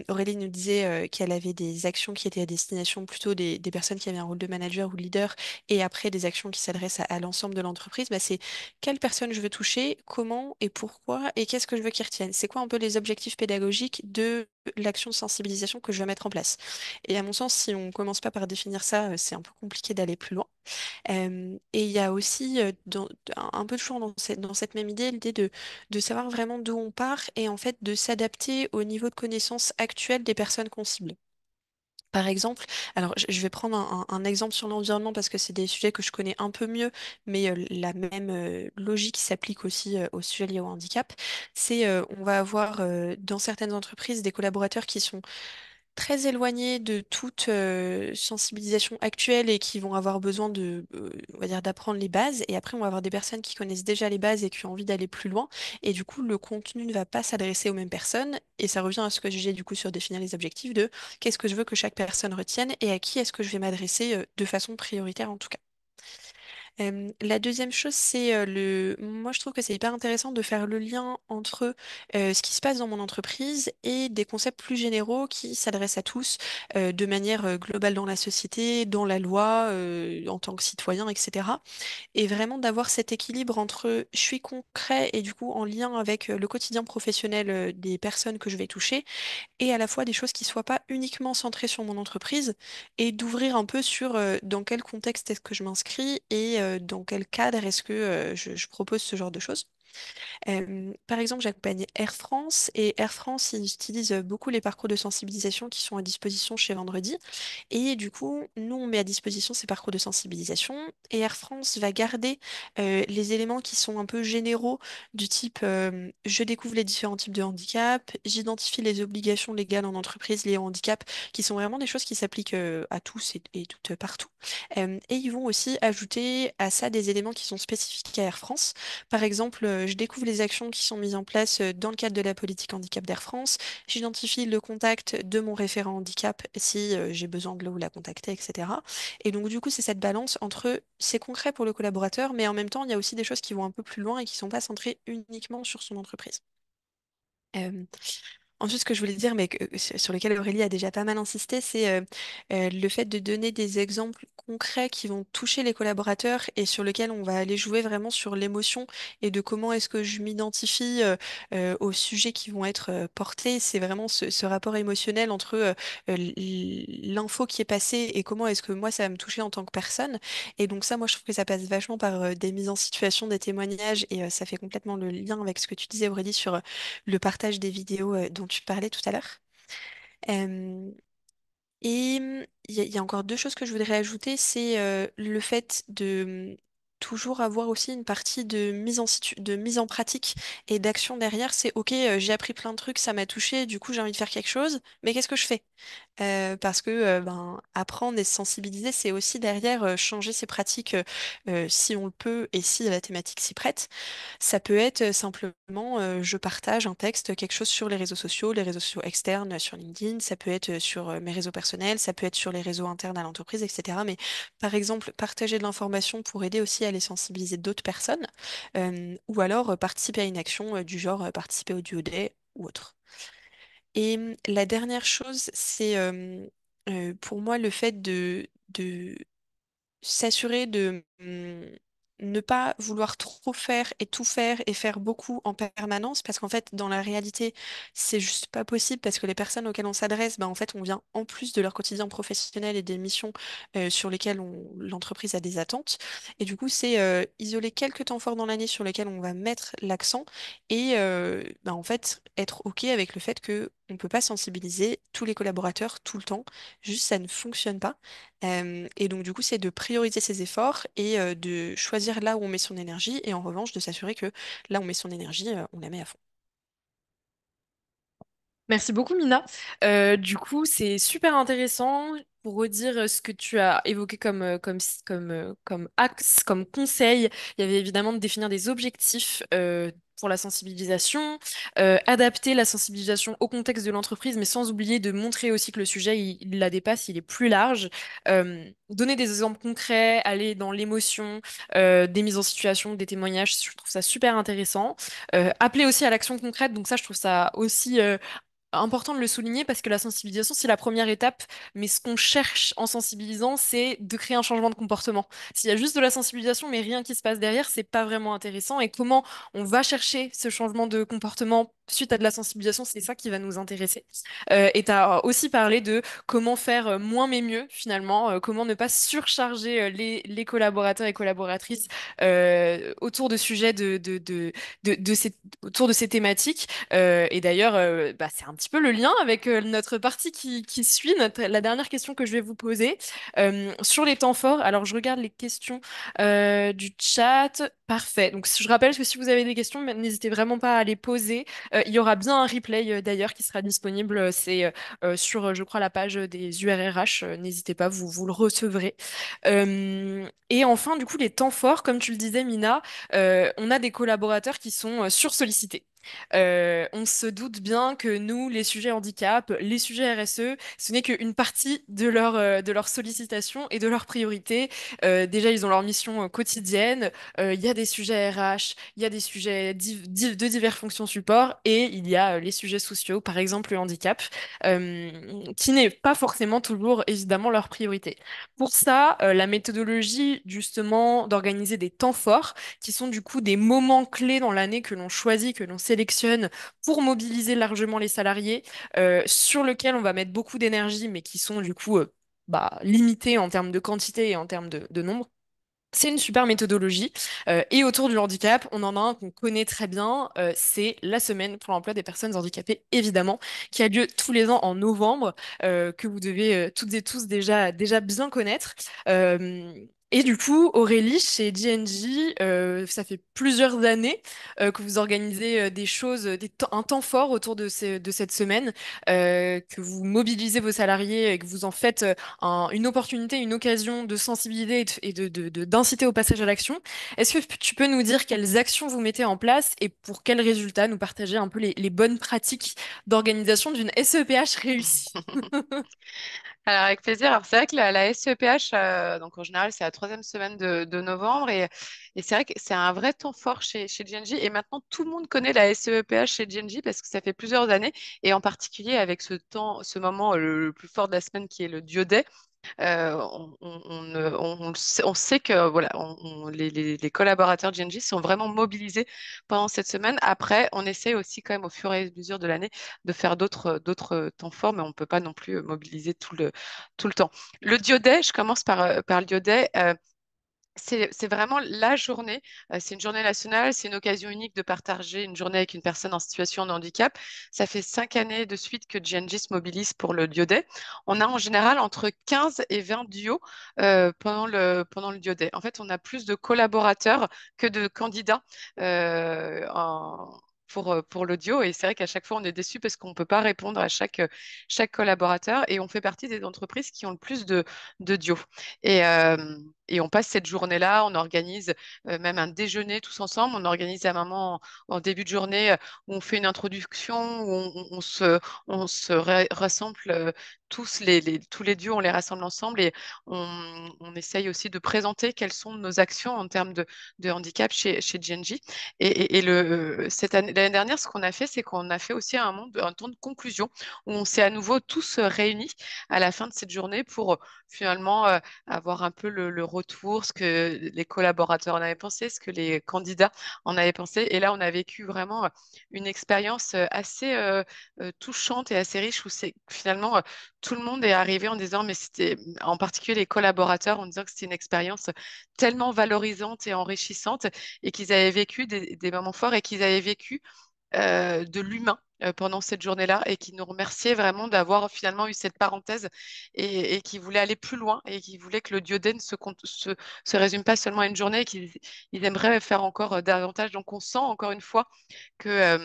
Aurélie nous disait qu'elle avait des actions qui étaient à destination plutôt des, personnes qui avaient un rôle de manager ou leader, et après des actions qui s'adressent à, l'ensemble de l'entreprise. Bah, c'est quelle personne je veux toucher, comment et pourquoi et qu'est-ce que je veux qu'ils retiennent. C'est quoi un peu les objectifs pédagogiques de l'action de sensibilisation que je vais mettre en place. Et à mon sens, si on ne commence pas par définir ça, euh, c'est un peu compliqué d'aller plus loin. et il y a aussi euh, un peu toujours dans cette, dans cette même idée l'idée de, de savoir vraiment d'où on part et en fait de s'adapter au niveau de connaissance actuel des personnes qu'on cible. Par exemple, alors je vais prendre un, exemple sur l'environnement parce que c'est des sujets que je connais un peu mieux, mais la même logique s'applique aussi au aux sujets au handicap. C'est on va avoir dans certaines entreprises des collaborateurs qui sont très éloignés de toute euh, sensibilisation actuelle et qui vont avoir besoin de, euh, on va dire, d'apprendre les bases. Et après, on va avoir des personnes qui connaissent déjà les bases et qui ont envie d'aller plus loin. Et du coup, le contenu ne va pas s'adresser aux mêmes personnes. Et ça revient à ce que j'ai du coup sur définir les objectifs de qu'est-ce que je veux que chaque personne retienne et à qui est-ce que je vais m'adresser euh, de façon prioritaire en tout cas la deuxième chose, c'est le. Moi, je trouve que c'est hyper intéressant de faire le lien entre ce qui se passe dans mon entreprise et des concepts plus généraux qui s'adressent à tous de manière globale dans la société, dans la loi, en tant que citoyen, etc. Et vraiment d'avoir cet équilibre entre je suis concret et du coup en lien avec le quotidien professionnel des personnes que je vais toucher et à la fois des choses qui ne soient pas uniquement centrées sur mon entreprise et d'ouvrir un peu sur dans quel contexte est-ce que je m'inscris et dans quel cadre est-ce que euh, je, propose ce genre de choses par exemple, j'accompagne Air France et Air France, ils utilisent beaucoup les parcours de sensibilisation qui sont à disposition chez Vendredi. Et du coup, nous, on met à disposition ces parcours de sensibilisation et Air France va garder les éléments qui sont un peu généraux du type je découvre les différents types de handicap, j'identifie les obligations légales en entreprise les handicaps qui sont vraiment des choses qui s'appliquent à tous et, et toutes partout. et ils vont aussi ajouter à ça des éléments qui sont spécifiques à Air France. Par exemple, euh, je découvre les actions qui sont mises en place euh, dans le cadre de la politique handicap d'Air France. J'identifie le contact de mon référent handicap si euh, j'ai besoin de le ou la contacter, etc. Et donc, du coup, c'est cette balance entre c'est concret pour le collaborateur, mais en même temps, il y a aussi des choses qui vont un peu plus loin et qui ne sont pas centrées uniquement sur son entreprise. Ensuite, ce que je voulais dire, mais euh, sur lequel Aurélie a déjà pas mal insisté, c'est euh, euh, le fait de donner des exemples concrets qui vont toucher les collaborateurs et sur lesquels on va aller jouer vraiment sur l'émotion et de comment est-ce que je m'identifie aux sujets qui vont être portés. C'est vraiment ce, rapport émotionnel entre l'info qui est passée et comment est-ce que moi, ça va me toucher en tant que personne. Et donc ça, moi, je trouve que ça passe vachement par des mises en situation, des témoignages, et ça fait complètement le lien avec ce que tu disais, Aurélie, sur le partage des vidéos tu parlais tout à l'heure. et il y, a- encore deux choses que je voudrais ajouter, c'est le fait de toujours avoir aussi une partie de mise en, de mise en pratique et d'action derrière. C'est OK, euh, j'ai appris plein de trucs, ça m'a touché, du coup j'ai envie de faire quelque chose, mais qu'est-ce que je fais euh, Parce que euh, ben, apprendre et se sensibiliser, c'est aussi derrière changer ses pratiques si on le peut et si la thématique s'y prête. Ça peut être simplement je partage un texte, quelque chose sur les réseaux sociaux, les réseaux sociaux externes, sur LinkedIn, ça peut être sur mes réseaux personnels, ça peut être sur les réseaux internes à l'entreprise, etc. Mais par exemple, partager de l'information pour aider aussi à les sensibiliser d'autres personnes, euh, ou alors euh, participer à une action euh, du genre participer au duo ou autre. Et hum, la dernière chose, c'est pour moi le fait de, de s'assurer de hum, ne pas vouloir trop faire et tout faire et faire beaucoup en permanence parce qu'en fait dans la réalité c'est juste pas possible parce que les personnes auxquelles on s'adresse bah, en fait on vient en plus de leur quotidien professionnel et des missions euh, sur lesquelles l'entreprise a des attentes et du coup c'est euh, isoler quelques temps forts dans l'année sur lesquels on va mettre l'accent et euh, bah, en fait être ok avec le fait que on ne peut pas sensibiliser tous les collaborateurs tout le temps, juste ça ne fonctionne pas. et donc du coup, c'est de prioriser ses efforts et de choisir là où on met son énergie et en revanche de s'assurer que là où on met son énergie, on la met à fond. Merci beaucoup Mina. du coup, c'est super intéressant pour redire ce que tu as évoqué comme, comme, comme, comme axe, comme conseil. Il y avait évidemment de définir des objectifs pour la sensibilisation, euh, adapter la sensibilisation au contexte de l'entreprise, mais sans oublier de montrer aussi que le sujet, il, la dépasse, il est plus large. Euh, donner des exemples concrets, aller dans l'émotion, euh, des mises en situation, des témoignages, je trouve ça super intéressant. appeler aussi à l'action concrète, donc ça, je trouve ça aussi important de le souligner parce que la sensibilisation, c'est la première étape, mais ce qu'on cherche en sensibilisant, c'est de créer un changement de comportement. S'il y a juste de la sensibilisation, mais rien qui se passe derrière, c'est pas vraiment intéressant. Et comment on va chercher ce changement de comportement suite à de la sensibilisation, c'est ça qui va nous intéresser. Euh, et tu as aussi parlé de comment faire euh, moins mais mieux finalement, euh, comment ne pas surcharger les, les collaborateurs et collaboratrices autour de sujets de, de, de, de, autour de ces thématiques. et d'ailleurs, bah, c'est un petit peu le lien avec euh, notre partie qui, suit, notre, la dernière question que je vais vous poser euh, sur les temps forts. Alors, je regarde les questions euh, du chat. Parfait. Donc, je rappelle que si vous avez des questions, ben, n'hésitez vraiment pas à les poser. il y aura bien un replay d'ailleurs qui sera disponible. C'est sur, je crois, la page des URRH. n'hésitez pas, vous, vous le recevrez. et enfin, du coup, les temps forts, comme tu le disais, Mina, on a des collaborateurs qui sont sur sursollicités. Euh, on se doute bien que nous, les sujets handicap, les sujets RSE, ce n'est qu'une partie de leur, euh, de leur sollicitation et de leurs priorités. Euh, déjà, ils ont leur mission quotidienne. Il y a des sujets RH, il y a des sujets de diverses fonctions support et il y a les sujets sociaux, par exemple le handicap, qui n'est pas forcément toujours évidemment leur priorité. Pour ça, la méthodologie, justement, d'organiser des temps forts, qui sont du coup des moments clés dans l'année que l'on choisit, que l'on sait sélectionne pour mobiliser largement les salariés, euh, sur lequel on va mettre beaucoup d'énergie, mais qui sont du coup euh, bah, limités en termes de quantité et en termes de, nombre. C'est une super méthodologie. Euh, et autour du handicap, on en a un qu'on connaît très bien. c'est la semaine pour l'emploi des personnes handicapées, évidemment, qui a lieu tous les ans en novembre, que vous devez toutes et tous déjà, déjà bien connaître. Et du coup, Aurélie, chez DNJ, euh, ça fait plusieurs années euh, que vous organisez euh, des choses, des un temps fort autour de, de cette semaine, que vous mobilisez vos salariés et que vous en faites une opportunité, une occasion de sensibiliser et d'inciter de, au passage à l'action. Est-ce que tu peux nous dire quelles actions vous mettez en place et pour quels résultats nous partager un peu les, les bonnes pratiques d'organisation d'une SEPH réussie [laughs] Alors, avec plaisir. Alors, c'est vrai que la, SEPH, euh, donc en général, c'est la troisième semaine de, de novembre. Et, et c'est vrai que c'est un vrai temps fort chez, chez GNG. Et maintenant, tout le monde connaît la SEPH chez GNG parce que ça fait plusieurs années. Et en particulier avec ce temps, ce moment le, plus fort de la semaine qui est le Dieu euh, on, sait, que voilà, les, collaborateurs de sont vraiment mobilisés pendant cette semaine. Après, on essaie aussi quand même au fur et à mesure de l'année de faire d'autres temps forts, mais on ne peut pas non plus mobiliser tout le, tout le temps. Le diodet, je commence par, euh, par le diodet. Euh, c'est vraiment la journée. Euh, c'est une journée nationale, c'est une occasion unique de partager une journée avec une personne en situation de handicap. Ça fait cinq années de suite que GNG se mobilise pour le Diodé. On a en général entre 15 et 20 duos euh, pendant, le, pendant le En fait, on a plus de collaborateurs que de candidats euh, pour, pour l'audio. Et c'est vrai qu'à chaque fois, on est déçu parce qu'on ne peut pas répondre à chaque, chaque collaborateur. Et on fait partie des entreprises qui ont le plus de, de duos. Et et on passe cette journée-là, on organise euh, même un déjeuner tous ensemble, on organise à maman en, en début de journée, où euh, on fait une introduction, où on, se, on rassemble euh, tous les, tous les dieux, on les rassemble ensemble et on, essaye aussi de présenter quelles sont nos actions en termes de, handicap chez, chez Et, le, cette année, l'année dernière, ce qu'on a fait, c'est qu'on a fait aussi un, monde, un temps de conclusion où on s'est à nouveau tous réunis à la fin de cette journée pour finalement avoir un peu le, le ce que les collaborateurs en avaient pensé, ce que les candidats en avaient pensé. Et là, on a vécu vraiment euh, une expérience euh, assez euh, touchante et assez riche où finalement tout le monde est arrivé en disant, mais c'était en particulier les collaborateurs, en disant que c'était une expérience tellement valorisante et enrichissante et qu'ils avaient vécu des moments forts et qu'ils avaient vécu euh, de l'humain euh, pendant cette journée-là et qui nous remerciait vraiment d'avoir finalement eu cette parenthèse et, qui voulait aller plus loin et qui voulait que le diodène se, se, résume pas seulement à une journée et qu'ils aimeraient faire encore euh, davantage. Donc on sent encore une fois que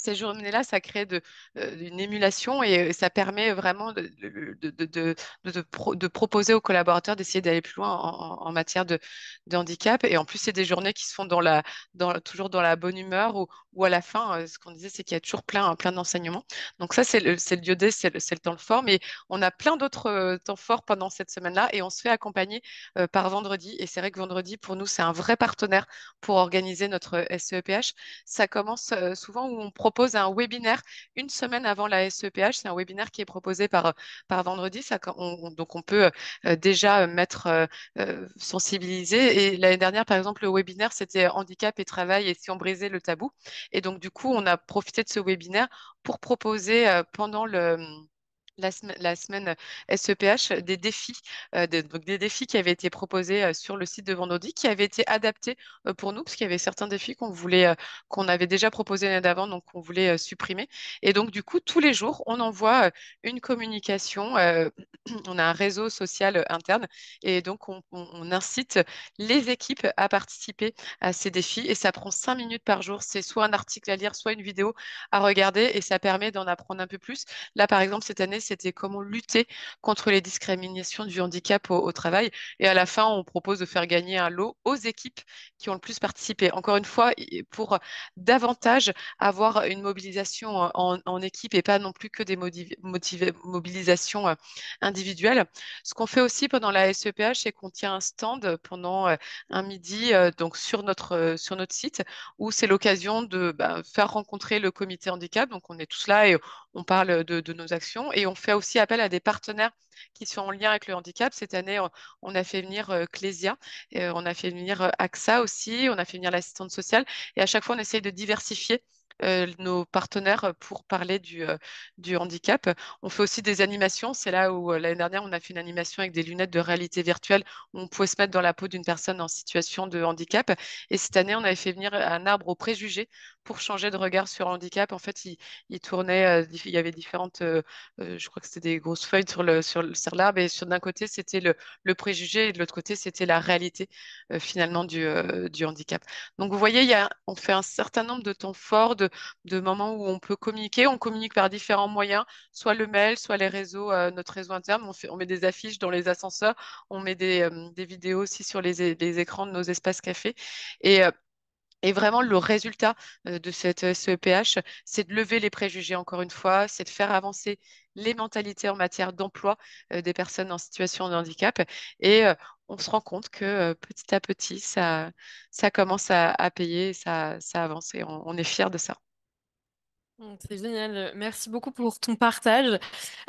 ces journées-là, ça crée de, une émulation et ça permet vraiment de, de, proposer aux collaborateurs d'essayer d'aller plus loin en, matière de, handicap. Et en plus, c'est des journées qui se font dans la, dans, toujours dans la bonne humeur où ou à la fin, euh, ce qu'on disait, c'est qu'il y a toujours plein, hein, plein d'enseignements. Donc ça, c'est le, le diodé, c'est le, le, temps fort. Mais on a plein d'autres euh, temps forts pendant cette semaine-là et on se fait accompagner euh, par vendredi. Et c'est vrai que vendredi, pour nous, c'est un vrai partenaire pour organiser notre SEPH. E ça commence souvent où on propose un webinaire une semaine avant la SEPH. C'est un webinaire qui est proposé par, par vendredi. donc on peut déjà mettre sensibiliser. Et l'année dernière, par exemple, le webinaire, c'était handicap et travail et si on brisait le tabou. Et donc, du coup, on a profité de ce webinaire pour proposer euh, pendant le la, semaine SEPH e euh, des défis, euh, donc des défis qui avaient été proposés euh, sur le site de vendredi, qui avaient été adaptés pour nous, parce qu'il y avait certains défis qu'on voulait, qu'on avait déjà proposés l'année d'avant, donc qu'on voulait supprimer. Et donc, du coup, tous les jours, on envoie une communication, [clears throat] on a un réseau social interne, et donc on, on, incite les équipes à participer à ces défis, et ça prend cinq minutes par jour. C'est soit un article à lire, soit une vidéo à regarder, et ça permet d'en apprendre un peu plus. Là, par exemple, cette année, c'était comment lutter contre les discriminations du handicap au, travail. Et à la fin, on propose de faire gagner un lot aux équipes qui ont le plus participé. Encore une fois, pour davantage avoir une mobilisation en, équipe et pas non plus que des mobilisations euh, individuelles. Ce qu'on fait aussi pendant la SEPH, c'est qu'on tient un stand pendant euh, un midi euh, donc sur notre, sur notre site où c'est l'occasion de bah, faire rencontrer le comité handicap. Donc on est tous là et on parle de, nos actions et on fait aussi appel à des partenaires qui sont en lien avec le handicap. Cette année, on, a fait venir Clésia, on a fait venir euh, euh, euh, AXA aussi, on a fait venir l'assistante sociale. Et à chaque fois, on essaye de diversifier nos partenaires pour parler du, du, handicap. On fait aussi des animations. C'est là où l'année dernière, on a fait une animation avec des lunettes de réalité virtuelle où on pouvait se mettre dans la peau d'une personne en situation de handicap. Et cette année, on avait fait venir un arbre aux préjugés pour changer de regard sur le handicap. En fait, il, il tournait, il y avait différentes, je crois que c'était des grosses feuilles sur, le, sur le et sur d'un côté c'était le, préjugé et de l'autre côté c'était la réalité euh, finalement euh, du, handicap. Donc vous voyez, on fait un certain nombre de temps forts, de, moments où on peut communiquer. On communique par différents moyens, soit le mail, soit les réseaux, euh, notre réseau interne. On, met des affiches dans les ascenseurs, on met des, vidéos aussi sur les, écrans de nos espaces cafés. Et et vraiment, le résultat de cette CEPH, c'est de lever les préjugés, encore une fois, c'est de faire avancer les mentalités en matière d'emploi euh, des personnes en situation de handicap. Et euh, on se rend compte que euh, petit à petit, ça, ça commence à, payer, ça, ça avance et on, on est fier de ça. Mmh, c'est génial. Merci beaucoup pour ton partage.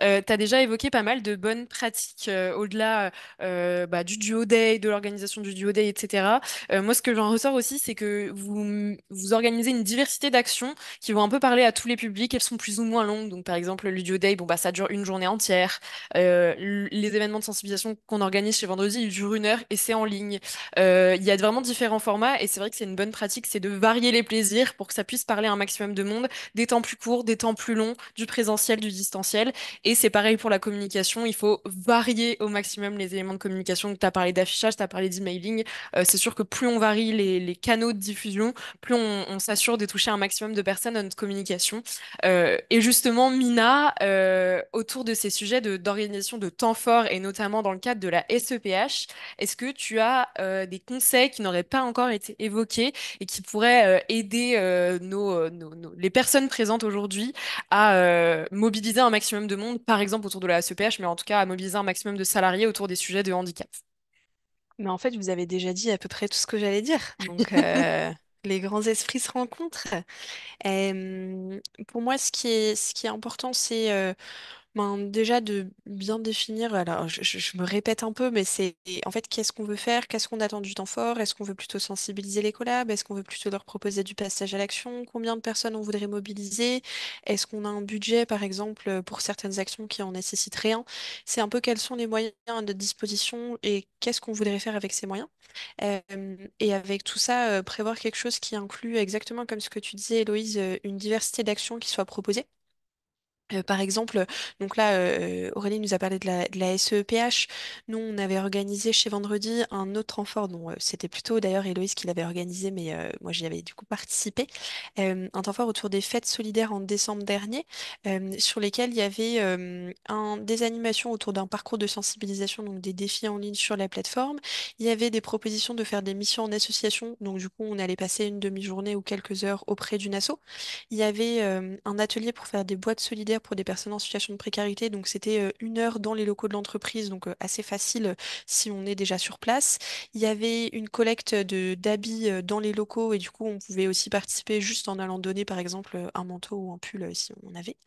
Euh, tu as déjà évoqué pas mal de bonnes pratiques euh, au-delà euh, bah, du duo day, de l'organisation du duo day, etc. Euh, moi, ce que j'en ressors aussi, c'est que vous, vous organisez une diversité d'actions qui vont un peu parler à tous les publics. Elles sont plus ou moins longues. Donc, par exemple, le duo day, bon, bah, ça dure une journée entière. Euh, les événements de sensibilisation qu'on organise chez Vendredi, ils durent une heure et c'est en ligne. Il y a vraiment différents formats et c'est vrai que c'est une bonne pratique, c'est de varier les plaisirs pour que ça puisse parler à un maximum de monde, des temps plus court, des temps plus longs, du présentiel, du distanciel. Et c'est pareil pour la communication, il faut varier au maximum les éléments de communication. Tu as parlé d'affichage, tu as parlé d'emailing. Euh, c'est sûr que plus on varie les, canaux de diffusion, plus on, s'assure de toucher un maximum de personnes à notre communication. Euh, et justement, Mina, euh, autour de ces sujets d'organisation de, temps fort, et notamment dans le cadre de la SEPH, est-ce que tu as des conseils qui n'auraient pas encore été évoqués et qui pourraient aider nos, nos, les personnes présentes aujourd'hui à euh, mobiliser un maximum de monde, par exemple autour de la SEPH, mais en tout cas à mobiliser un maximum de salariés autour des sujets de handicap. Mais en fait, vous avez déjà dit à peu près tout ce que j'allais dire. Donc, [laughs] euh, les grands esprits se rencontrent. pour moi, ce qui est, ce qui est important, c'est euh, ben, déjà de bien définir, alors je, me répète un peu, mais c'est en fait qu'est-ce qu'on veut faire, qu'est-ce qu'on attend du temps fort, est-ce qu'on veut plutôt sensibiliser les collabs, est-ce qu'on veut plutôt leur proposer du passage à l'action, combien de personnes on voudrait mobiliser, est-ce qu'on a un budget par exemple pour certaines actions qui en nécessitent rien, c'est un peu quels sont les moyens à disposition et qu'est-ce qu'on voudrait faire avec ces moyens. et avec tout ça, euh, prévoir quelque chose qui inclut exactement comme ce que tu disais, Héloïse, euh, une diversité d'actions qui soient proposées par exemple, donc là, Aurélie nous a parlé de la, SEPH. Nous, on avait organisé chez Vendredi un autre renfort, dont c'était plutôt d'ailleurs Héloïse qui l'avait organisé, mais moi j'y avais du coup participé. un renfort autour des fêtes solidaires en décembre dernier, sur lesquelles il y avait un, des animations autour d'un parcours de sensibilisation, donc des défis en ligne sur la plateforme. Il y avait des propositions de faire des missions en association, donc du coup, on allait passer une demi-journée ou quelques heures auprès d'une asso. Il y avait un atelier pour faire des boîtes solidaires pour des personnes en situation de précarité. Donc c'était euh, une heure dans les locaux de l'entreprise, donc euh, assez facile euh, si on est déjà sur place. Il y avait une collecte d'habits dans les locaux et du coup on pouvait aussi participer juste en allant donner par exemple un manteau ou un pull si on avait.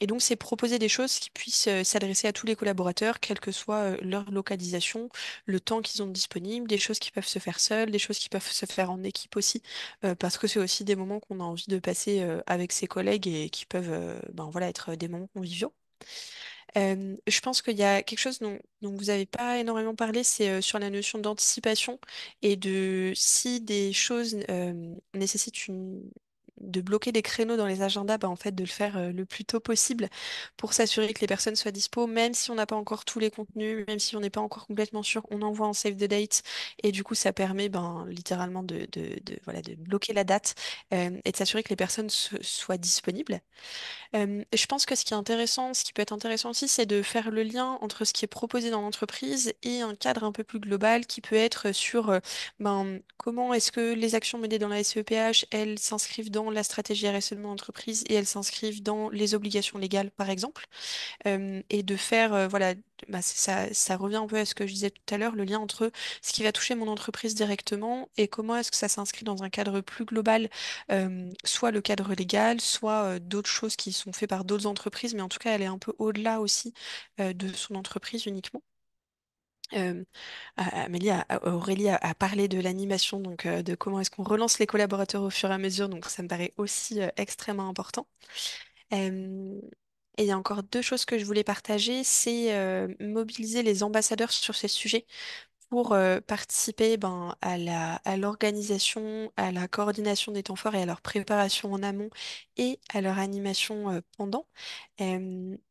et donc c'est proposer des choses qui puissent s'adresser à tous les collaborateurs, quelle que soit leur localisation, le temps qu'ils ont disponible, des choses qui peuvent se faire seules, des choses qui peuvent se faire en équipe aussi, parce que c'est aussi des moments qu'on a envie de passer avec ses collègues et qui peuvent ben, voilà, être des moments conviviaux. Euh, je pense qu'il y a quelque chose dont, vous n'avez pas énormément parlé, c'est euh, sur la notion d'anticipation et de si des choses euh, nécessitent une, de bloquer des créneaux dans les agendas, bah, en fait, de le faire euh, le plus tôt possible pour s'assurer que les personnes soient dispo, même si on n'a pas encore tous les contenus, même si on n'est pas encore complètement sûr, on envoie en save the date. Et du coup, ça permet ben, littéralement de, voilà, de bloquer la date euh, et de s'assurer que les personnes soient disponibles. Euh, je pense que ce qui est intéressant, ce qui peut être intéressant aussi, c'est de faire le lien entre ce qui est proposé dans l'entreprise et un cadre un peu plus global qui peut être sur ben, comment est-ce que les actions menées dans la SEPH, elles s'inscrivent dans la stratégie RSE de mon entreprise et elle s'inscrivent dans les obligations légales, par exemple. Euh, et de faire, euh, voilà, bah, ça, revient un peu à ce que je disais tout à l'heure, le lien entre ce qui va toucher mon entreprise directement et comment est-ce que ça s'inscrit dans un cadre plus global, euh, soit le cadre légal, soit d'autres choses qui sont faites par d'autres entreprises, mais en tout cas, elle est un peu au-delà aussi de son entreprise uniquement. Aurélie a, parlé de l'animation, donc de comment est-ce qu'on relance les collaborateurs au fur et à mesure, donc ça me paraît aussi extrêmement important. et il y a encore deux choses que je voulais partager, c'est mobiliser les ambassadeurs sur ces sujets, pour euh, participer ben, à l'organisation, à la coordination des temps forts et à leur préparation en amont et à leur animation euh, pendant.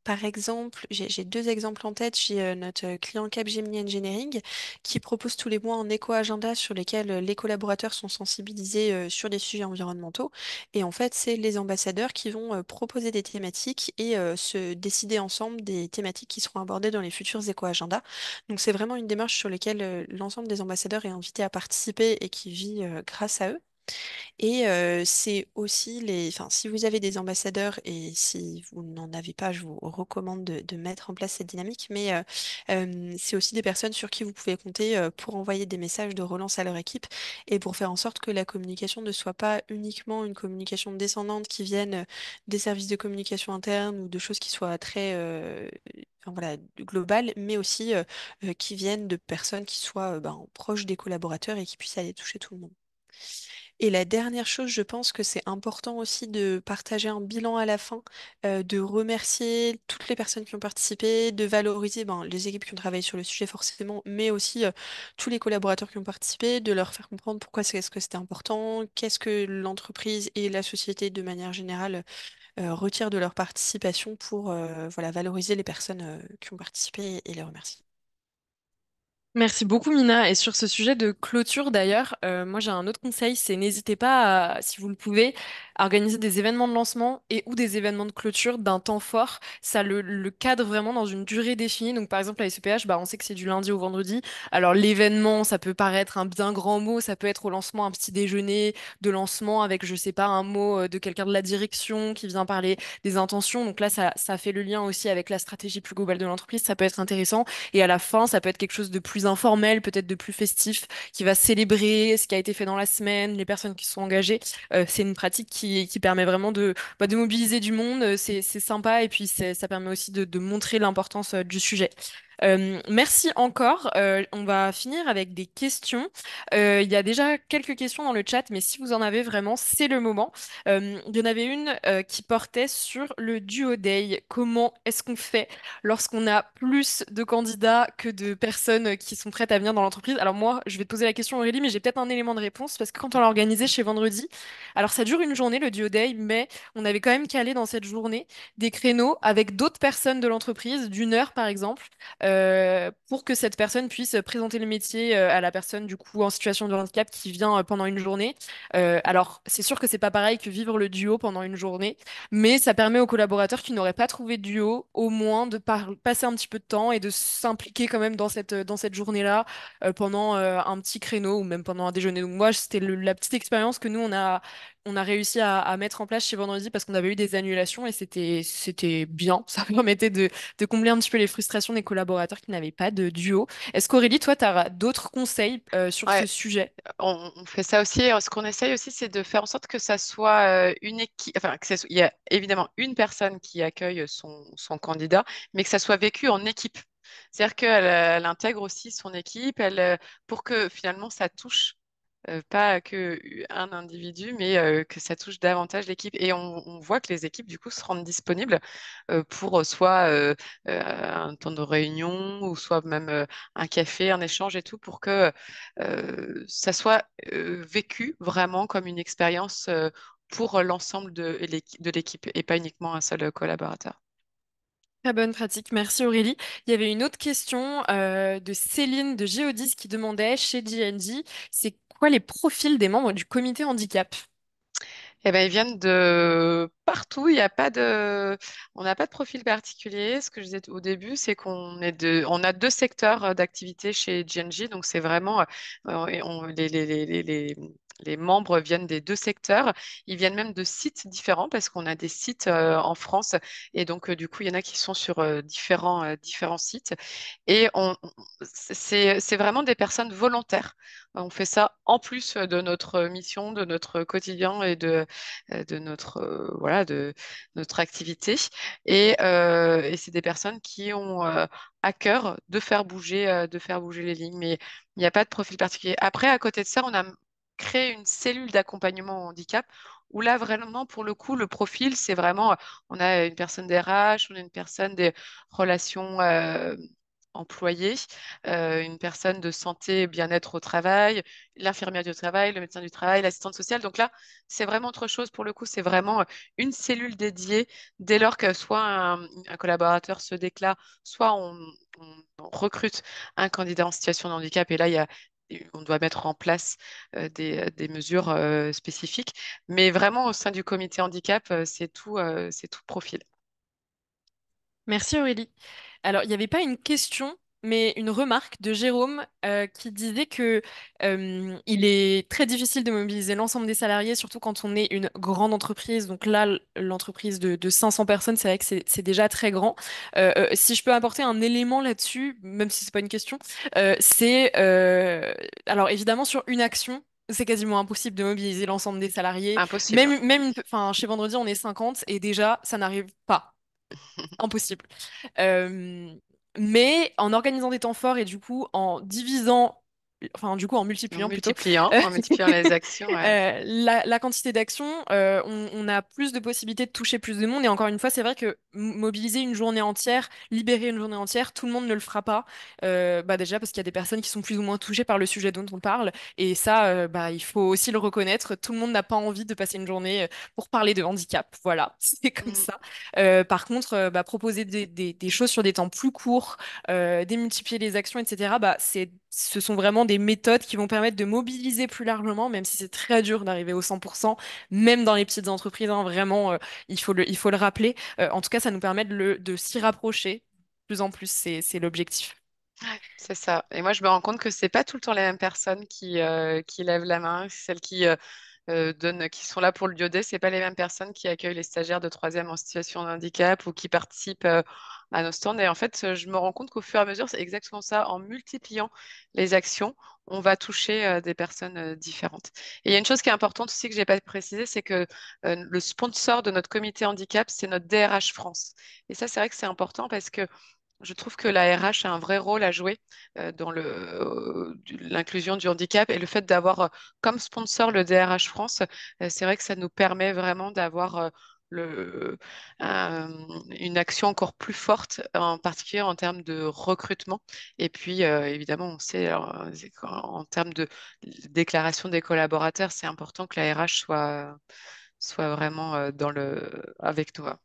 par exemple, j'ai deux exemples en tête. J'ai euh, notre client Capgemini Engineering qui propose tous les mois un éco-agenda sur lequel les collaborateurs sont sensibilisés sur des sujets environnementaux. Et en fait, c'est les ambassadeurs qui vont proposer des thématiques et se décider ensemble des thématiques qui seront abordées dans les futurs éco-agendas. Donc c'est vraiment une démarche sur laquelle l'ensemble des ambassadeurs est invité à participer et qui vit euh, grâce à eux. Et c'est aussi les. Enfin, si vous avez des ambassadeurs et si vous n'en avez pas, je vous recommande de, mettre en place cette dynamique. Mais c'est aussi des personnes sur qui vous pouvez compter pour envoyer des messages de relance à leur équipe et pour faire en sorte que la communication ne soit pas uniquement une communication descendante qui vienne des services de communication interne ou de choses qui soient très voilà, mais aussi qui viennent de personnes qui soient ben, proches des collaborateurs et qui puissent aller toucher tout le monde. Et la dernière chose, je pense que c'est important aussi de partager un bilan à la fin, euh, de remercier toutes les personnes qui ont participé, de valoriser ben, les équipes qui ont travaillé sur le sujet forcément, mais aussi euh, tous les collaborateurs qui ont participé, de leur faire comprendre pourquoi c'est ce que c'était important, qu'est-ce que l'entreprise et la société de manière générale euh, retirent de leur participation pour voilà, valoriser les personnes qui ont participé et les remercier. Merci beaucoup Mina. Et sur ce sujet de clôture d'ailleurs, euh, moi j'ai un autre conseil, c'est n'hésitez pas, à, si vous le pouvez, organiser des événements de lancement et ou des événements de clôture d'un temps fort. Ça le, cadre vraiment dans une durée définie. Donc, par exemple, la SEPH, bah, on sait que c'est du lundi au vendredi. Alors, l'événement, ça peut paraître un bien grand mot. Ça peut être au lancement un petit déjeuner de lancement avec, je sais pas, un mot euh, de quelqu'un de la direction qui vient parler des intentions. Donc là, ça, fait le lien aussi avec la stratégie plus globale de l'entreprise. Ça peut être intéressant. Et à la fin, ça peut être quelque chose de plus informel, peut-être de plus festif, qui va célébrer ce qui a été fait dans la semaine, les personnes qui sont engagées. Euh, c'est une pratique qui qui, permet vraiment de, bah, mobiliser du monde. Euh, c'est sympa et puis ça permet aussi de, de montrer l'importance euh, du sujet. Euh, merci encore. Euh, on va finir avec des questions. Euh, il y a déjà quelques questions dans le chat, mais si vous en avez vraiment, c'est le moment. Il y en avait une qui portait sur le duo day. Comment est-ce qu'on fait lorsqu'on a plus de candidats que de personnes qui sont prêtes à venir dans l'entreprise Alors moi, je vais te poser la question Aurélie, mais j'ai peut-être un élément de réponse parce que quand on l'a organisé chez Vendredi, alors ça dure une journée le duo day, mais on avait quand même calé dans cette journée des créneaux avec d'autres personnes de l'entreprise d'une heure par exemple euh, pour que cette personne puisse présenter le métier euh, à la personne du coup en situation de handicap qui vient euh, pendant une journée. alors c'est sûr que c'est pas pareil que vivre le duo pendant une journée, mais ça permet aux collaborateurs qui n'auraient pas trouvé de duo au moins de passer un petit peu de temps et de s'impliquer quand même dans cette dans cette journée-là pendant un petit créneau ou même pendant un déjeuner. Donc moi c'était la petite expérience que nous on a on a réussi à, mettre en place chez Vendredi parce qu'on avait eu des annulations et c'était, bien. [laughs] Ça permettait de, combler un petit peu les frustrations des collaborateurs qui n'avaient pas de duo. Est-ce qu'Aurélie, toi, tu as d'autres conseils euh, sur ce sujet on, fait ça aussi. Ce qu'on essaye aussi, c'est de faire en sorte que ça soit euh, une équipe, enfin, il y a évidemment une personne qui accueille son, candidat, mais que ça soit vécu en équipe. C'est-à-dire qu'elle elle intègre aussi son équipe euh, pour que finalement ça touche euh, pas que un individu, mais euh, que ça touche davantage l'équipe. Et on, voit que les équipes, du coup, se rendent disponibles euh, pour soit un temps de réunion ou soit même un café, un échange et tout, pour que ça soit vécu vraiment comme une expérience pour l'ensemble de l'équipe et pas uniquement un seul collaborateur. Très bonne pratique, merci Aurélie. Il y avait une autre question euh, de Céline de Géodis qui demandait chez GNG, c'est quoi les profils des membres du comité handicap eh ben, ils viennent de partout. Il y a pas de, on n'a pas de profil particulier. Ce que je disais au début, c'est qu'on est de, on a deux secteurs euh, d'activité chez GNG. Donc c'est vraiment, euh, les les membres viennent des deux secteurs. Ils viennent même de sites différents parce qu'on a des sites euh, en France. Et donc, euh, du coup, il y en a qui sont sur euh, différents, différents sites. Et on, c'est, c'est vraiment des personnes volontaires. On fait ça en plus de notre mission, de notre quotidien et de, de notre, voilà, de notre activité. Et, et, c'est des personnes qui ont à cœur de faire bouger, de faire bouger les lignes. Mais il n'y a pas de profil particulier. Après, à côté de ça, on a créer une cellule d'accompagnement au handicap où là, vraiment, pour le coup, le profil, c'est vraiment, euh, on a une personne des RH, on a une personne des relations euh, employées, euh, une personne de santé et bien-être au travail, l'infirmière du travail, le médecin du travail, l'assistante sociale. Donc là, c'est vraiment autre chose. Pour le coup, c'est vraiment une cellule dédiée dès lors que soit un, collaborateur se déclare, soit on recrute un candidat en situation de handicap. Et là, il y a on doit mettre en place euh, euh, des, mesures euh, spécifiques. Mais vraiment, au sein du comité handicap, c'est tout, c'est tout profil. Merci Aurélie. Alors, il n'y avait pas une question, mais une remarque de Jérôme euh, qui disait que euh, il est très difficile de mobiliser l'ensemble des salariés, surtout quand on est une grande entreprise. Donc là, l'entreprise de, 500 personnes, c'est vrai que c'est déjà très grand. Euh, si je peux apporter un élément là-dessus, même si c'est pas une question, c'est alors évidemment sur une action, c'est quasiment impossible de mobiliser l'ensemble des salariés. Impossible. Même, même, enfin, chez Vendredi, on est 50 et déjà, ça n'arrive pas. [laughs] impossible. Mais en organisant des temps forts et du coup en divisant enfin du coup en multipliant en euh, multipliant les [laughs] actions. Euh, la, quantité d'actions, euh, on, a plus de possibilités de toucher plus de monde. Et encore une fois, c'est vrai que mobiliser une journée entière, libérer une journée entière, tout le monde ne le fera pas. bah déjà parce qu'il y a des personnes qui sont plus ou moins touchées par le sujet dont on parle. Et ça, bah il faut aussi le reconnaître. Tout le monde n'a pas envie de passer une journée pour parler de handicap. Voilà, [laughs] c'est comme mm. ça. par contre, bah, proposer des, des, choses sur des temps plus courts, démultiplier les actions, etc. Bah c'est, ce sont vraiment des méthodes qui vont permettre de mobiliser plus largement, même si c'est très dur d'arriver au 100%, même dans les petites entreprises, hein, vraiment, euh, il, faut le, il faut le rappeler. Euh, en tout cas, ça nous permet de, s'y rapprocher de plus en plus, c'est l'objectif. C'est ça. Et moi, je me rends compte que ce n'est pas tout le temps les mêmes personnes qui, euh, qui lèvent la main, celles qui qui sont là pour le dioder, c'est pas les mêmes personnes qui accueillent les stagiaires de troisième en situation de handicap ou qui participent nos stands. Et en fait, je me rends compte qu'au fur et à mesure, c'est exactement ça. En multipliant les actions, on va toucher euh, des personnes euh, différentes. Et il y a une chose qui est importante aussi que je n'ai pas précisé, c'est que euh, le sponsor de notre comité handicap, c'est notre DRH France. Et ça, c'est vrai que c'est important parce que je trouve que la RH a un vrai rôle à jouer dans l'inclusion du handicap et le fait d'avoir comme sponsor le DRH France, c'est vrai que ça nous permet vraiment d'avoir euh, une action encore plus forte, en particulier en termes de recrutement. Et puis, euh, évidemment, on sait euh, en termes de déclaration des collaborateurs, c'est important que la RH soit, soit vraiment dans le, avec toi.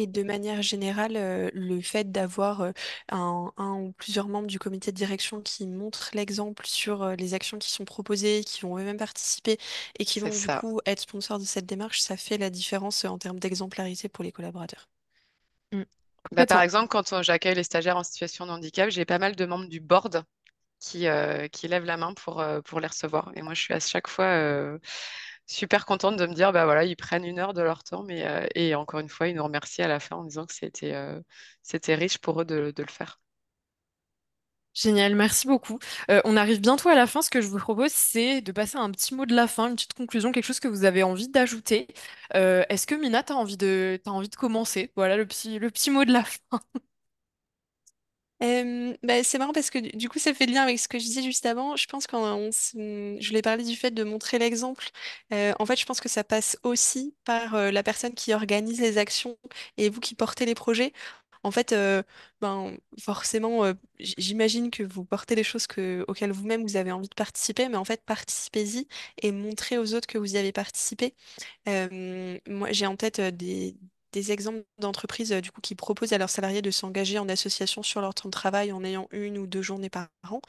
Et de manière générale, euh, le fait d'avoir euh, un, ou plusieurs membres du comité de direction qui montrent l'exemple sur euh, les actions qui sont proposées, qui vont eux-mêmes participer et qui vont du coup être sponsors de cette démarche, ça fait la différence en termes d'exemplarité pour les collaborateurs. Mmh. Bah, par exemple, quand j'accueille les stagiaires en situation de handicap, j'ai pas mal de membres du board qui, qui lèvent la main pour, pour les recevoir. Et moi, je suis à chaque fois super contente de me dire, bah voilà, ils prennent une heure de leur temps, mais euh, et encore une fois, ils nous remercient à la fin en disant que c'était euh, c'était riche pour eux de, le faire. Génial, merci beaucoup. Euh, on arrive bientôt à la fin. Ce que je vous propose, c'est de passer à un petit mot de la fin, une petite conclusion, quelque chose que vous avez envie d'ajouter. Est-ce que Mina, tu as envie de envie de commencer Voilà le le petit mot de la [laughs] fin. Bah, c'est marrant parce que du coup ça fait lien avec ce que je disais juste avant. Je pense quand mmh, je voulais parler du fait de montrer l'exemple. en fait, je pense que ça passe aussi par la personne qui organise les actions et vous qui portez les projets. En fait, ben forcément, j'imagine que vous portez les choses que, auxquelles vous-même vous avez envie de participer, mais en fait, participez-y et montrez aux autres que vous y avez participé. moi, j'ai en tête des, des exemples d'entreprises euh, du coup qui proposent à leurs salariés de s'engager en association sur leur temps de travail en ayant une ou deux journées par an.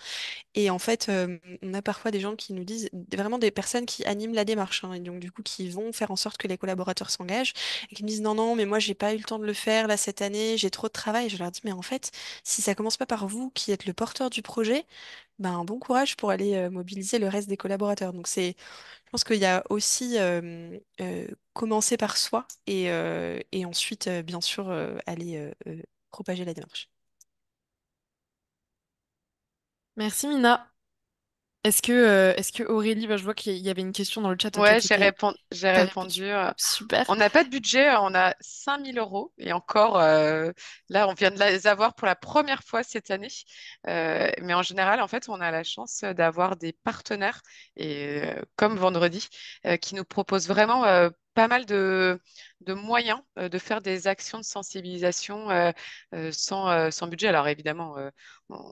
Et en fait, euh, on a parfois des gens qui nous disent vraiment des personnes qui animent la démarche hein, et donc du coup qui vont faire en sorte que les collaborateurs s'engagent et qui me disent non non mais moi j'ai pas eu le temps de le faire là cette année, j'ai trop de travail. Je leur dis mais en fait, si ça commence pas par vous qui êtes le porteur du projet, ben bon courage pour aller euh, mobiliser le reste des collaborateurs. Donc c'est je pense qu'il y a aussi euh, euh, commencer par soi et euh, ensuite, bien sûr, aller propager la démarche. Merci Mina. Est-ce que, euh, est-ce que Aurélie, bah, je vois qu'il y avait une question dans le chat. Oui, j'ai répondu. Euh, Super. On n'a pas de budget, euh, on a 5000 euros. Et encore, là, on vient de les avoir pour la première fois cette année. mais en général, en fait, on a la chance d'avoir des partenaires, et, comme vendredi, qui nous proposent vraiment pas mal de, moyens de faire des actions de sensibilisation sans, sans, budget. Alors évidemment, on,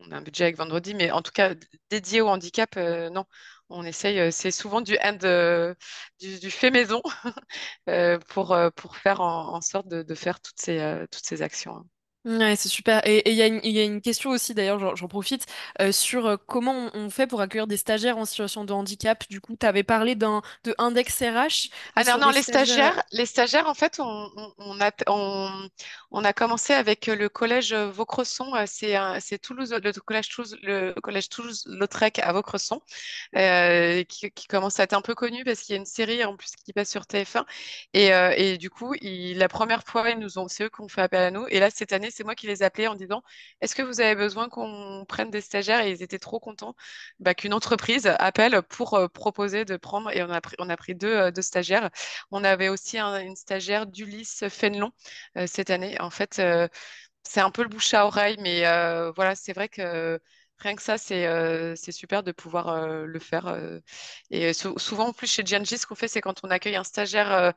on a un budget avec vendredi, mais en tout cas, dédié au handicap, euh, non. On essaye, euh, c'est souvent euh, du, du, fait maison [laughs] pour, faire en, sorte de, faire toutes toutes ces actions. Hein c'est super. Et il y a une, question aussi, d'ailleurs, j'en profite, euh, sur euh, comment on, fait pour accueillir des stagiaires en situation de handicap. Du coup, tu avais parlé d'un de index RH, ah Alors non, les stagiaires, les stagiaires, en fait, on, on- a, on, a commencé avec euh, le collège Vaucresson, c'est Toulouse, le collège Toulouse, le collège Toulouse-Lautrec à Vaucresson, qui, commence à être un peu connu parce qu'il y a une série en plus qui passe sur TF1. Et, du coup, la première fois, ils nous ont, c'est eux qui ont fait appel à nous. Et là, cette année, c'est moi qui les appelais en disant Est-ce que vous avez besoin qu'on prenne des stagiaires Et ils étaient trop contents bah, qu'une entreprise appelle pour euh, proposer de prendre. Et on a pris, on a pris deux, euh, stagiaires. On avait aussi une stagiaire d'Ulysse Fénelon euh, cette année. En fait, c'est un peu le bouche à oreille, mais voilà, c'est vrai que rien que ça, c'est super de pouvoir le faire. Et souvent, en plus, chez Gianji, ce qu'on fait, c'est quand on accueille un stagiaire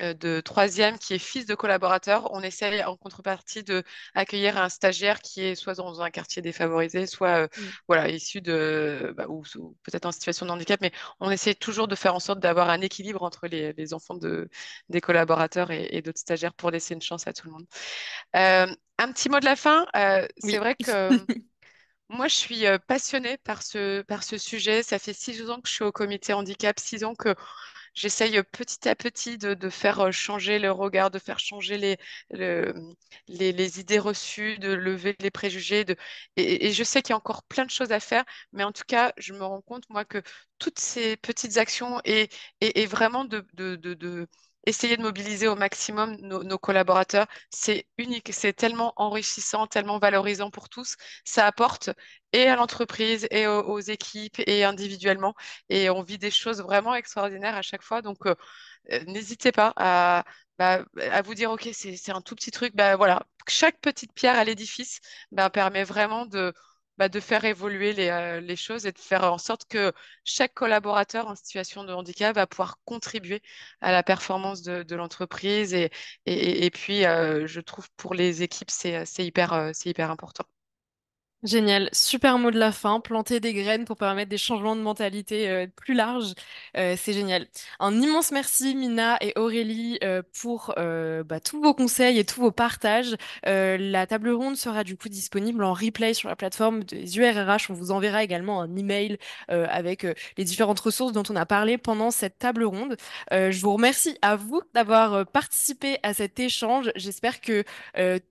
euh, de troisième qui est fils de collaborateur, on essaye en contrepartie de accueillir un stagiaire qui est soit dans un quartier défavorisé, soit euh, mmh. voilà issu de bah, ou, peut-être en situation de handicap, mais on essaie toujours de faire en sorte d'avoir un équilibre entre les, enfants de, des collaborateurs et, d'autres stagiaires pour laisser une chance à tout le monde. Euh, un petit mot de la fin, c'est vrai que [laughs] Moi, je suis passionnée par ce, par ce sujet. Ça fait six ans que je suis au comité handicap, six ans que j'essaye petit à petit de, faire euh, changer le regard, de faire changer les, les, idées reçues, de lever les préjugés. De... Et, je sais qu'il y a encore plein de choses à faire, mais en tout cas, je me rends compte, moi, que toutes ces petites actions et, et, vraiment de, de essayer de mobiliser au maximum nos, collaborateurs. C'est unique, c'est tellement enrichissant, tellement valorisant pour tous. Ça apporte et à l'entreprise et aux, équipes et individuellement. Et on vit des choses vraiment extraordinaires à chaque fois. Donc, euh, euh, n'hésitez pas à, bah, à, vous dire, OK, c'est un tout petit truc. Bah, voilà, chaque petite pierre à l'édifice bah, permet vraiment de bah, de faire évoluer euh, les, choses et de faire en sorte que chaque collaborateur en situation de handicap va pouvoir contribuer à la performance de, l'entreprise. Et, puis, euh, je trouve pour les équipes, c'est euh, hyper, hyper important. Génial, super mot de la fin, planter des graines pour permettre des changements de mentalité euh, plus larges, euh, c'est génial. Un immense merci Mina et Aurélie euh, pour bah, tous vos conseils et tous vos partages. la table ronde sera du coup disponible en replay sur la plateforme des URRH. On vous enverra également un email avec les différentes ressources dont on a parlé pendant cette table ronde. je vous remercie à vous d'avoir participé à cet échange. J'espère que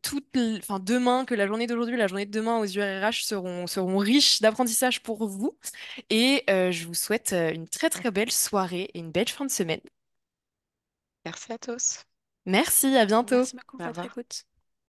toute, enfin demain, que la journée d'aujourd'hui, la journée de demain aux URRH seront, seront riches d'apprentissage pour vous. Et euh, je vous souhaite euh, une très très belle soirée et une belle fin de semaine. Merci à tous. Merci, à bientôt.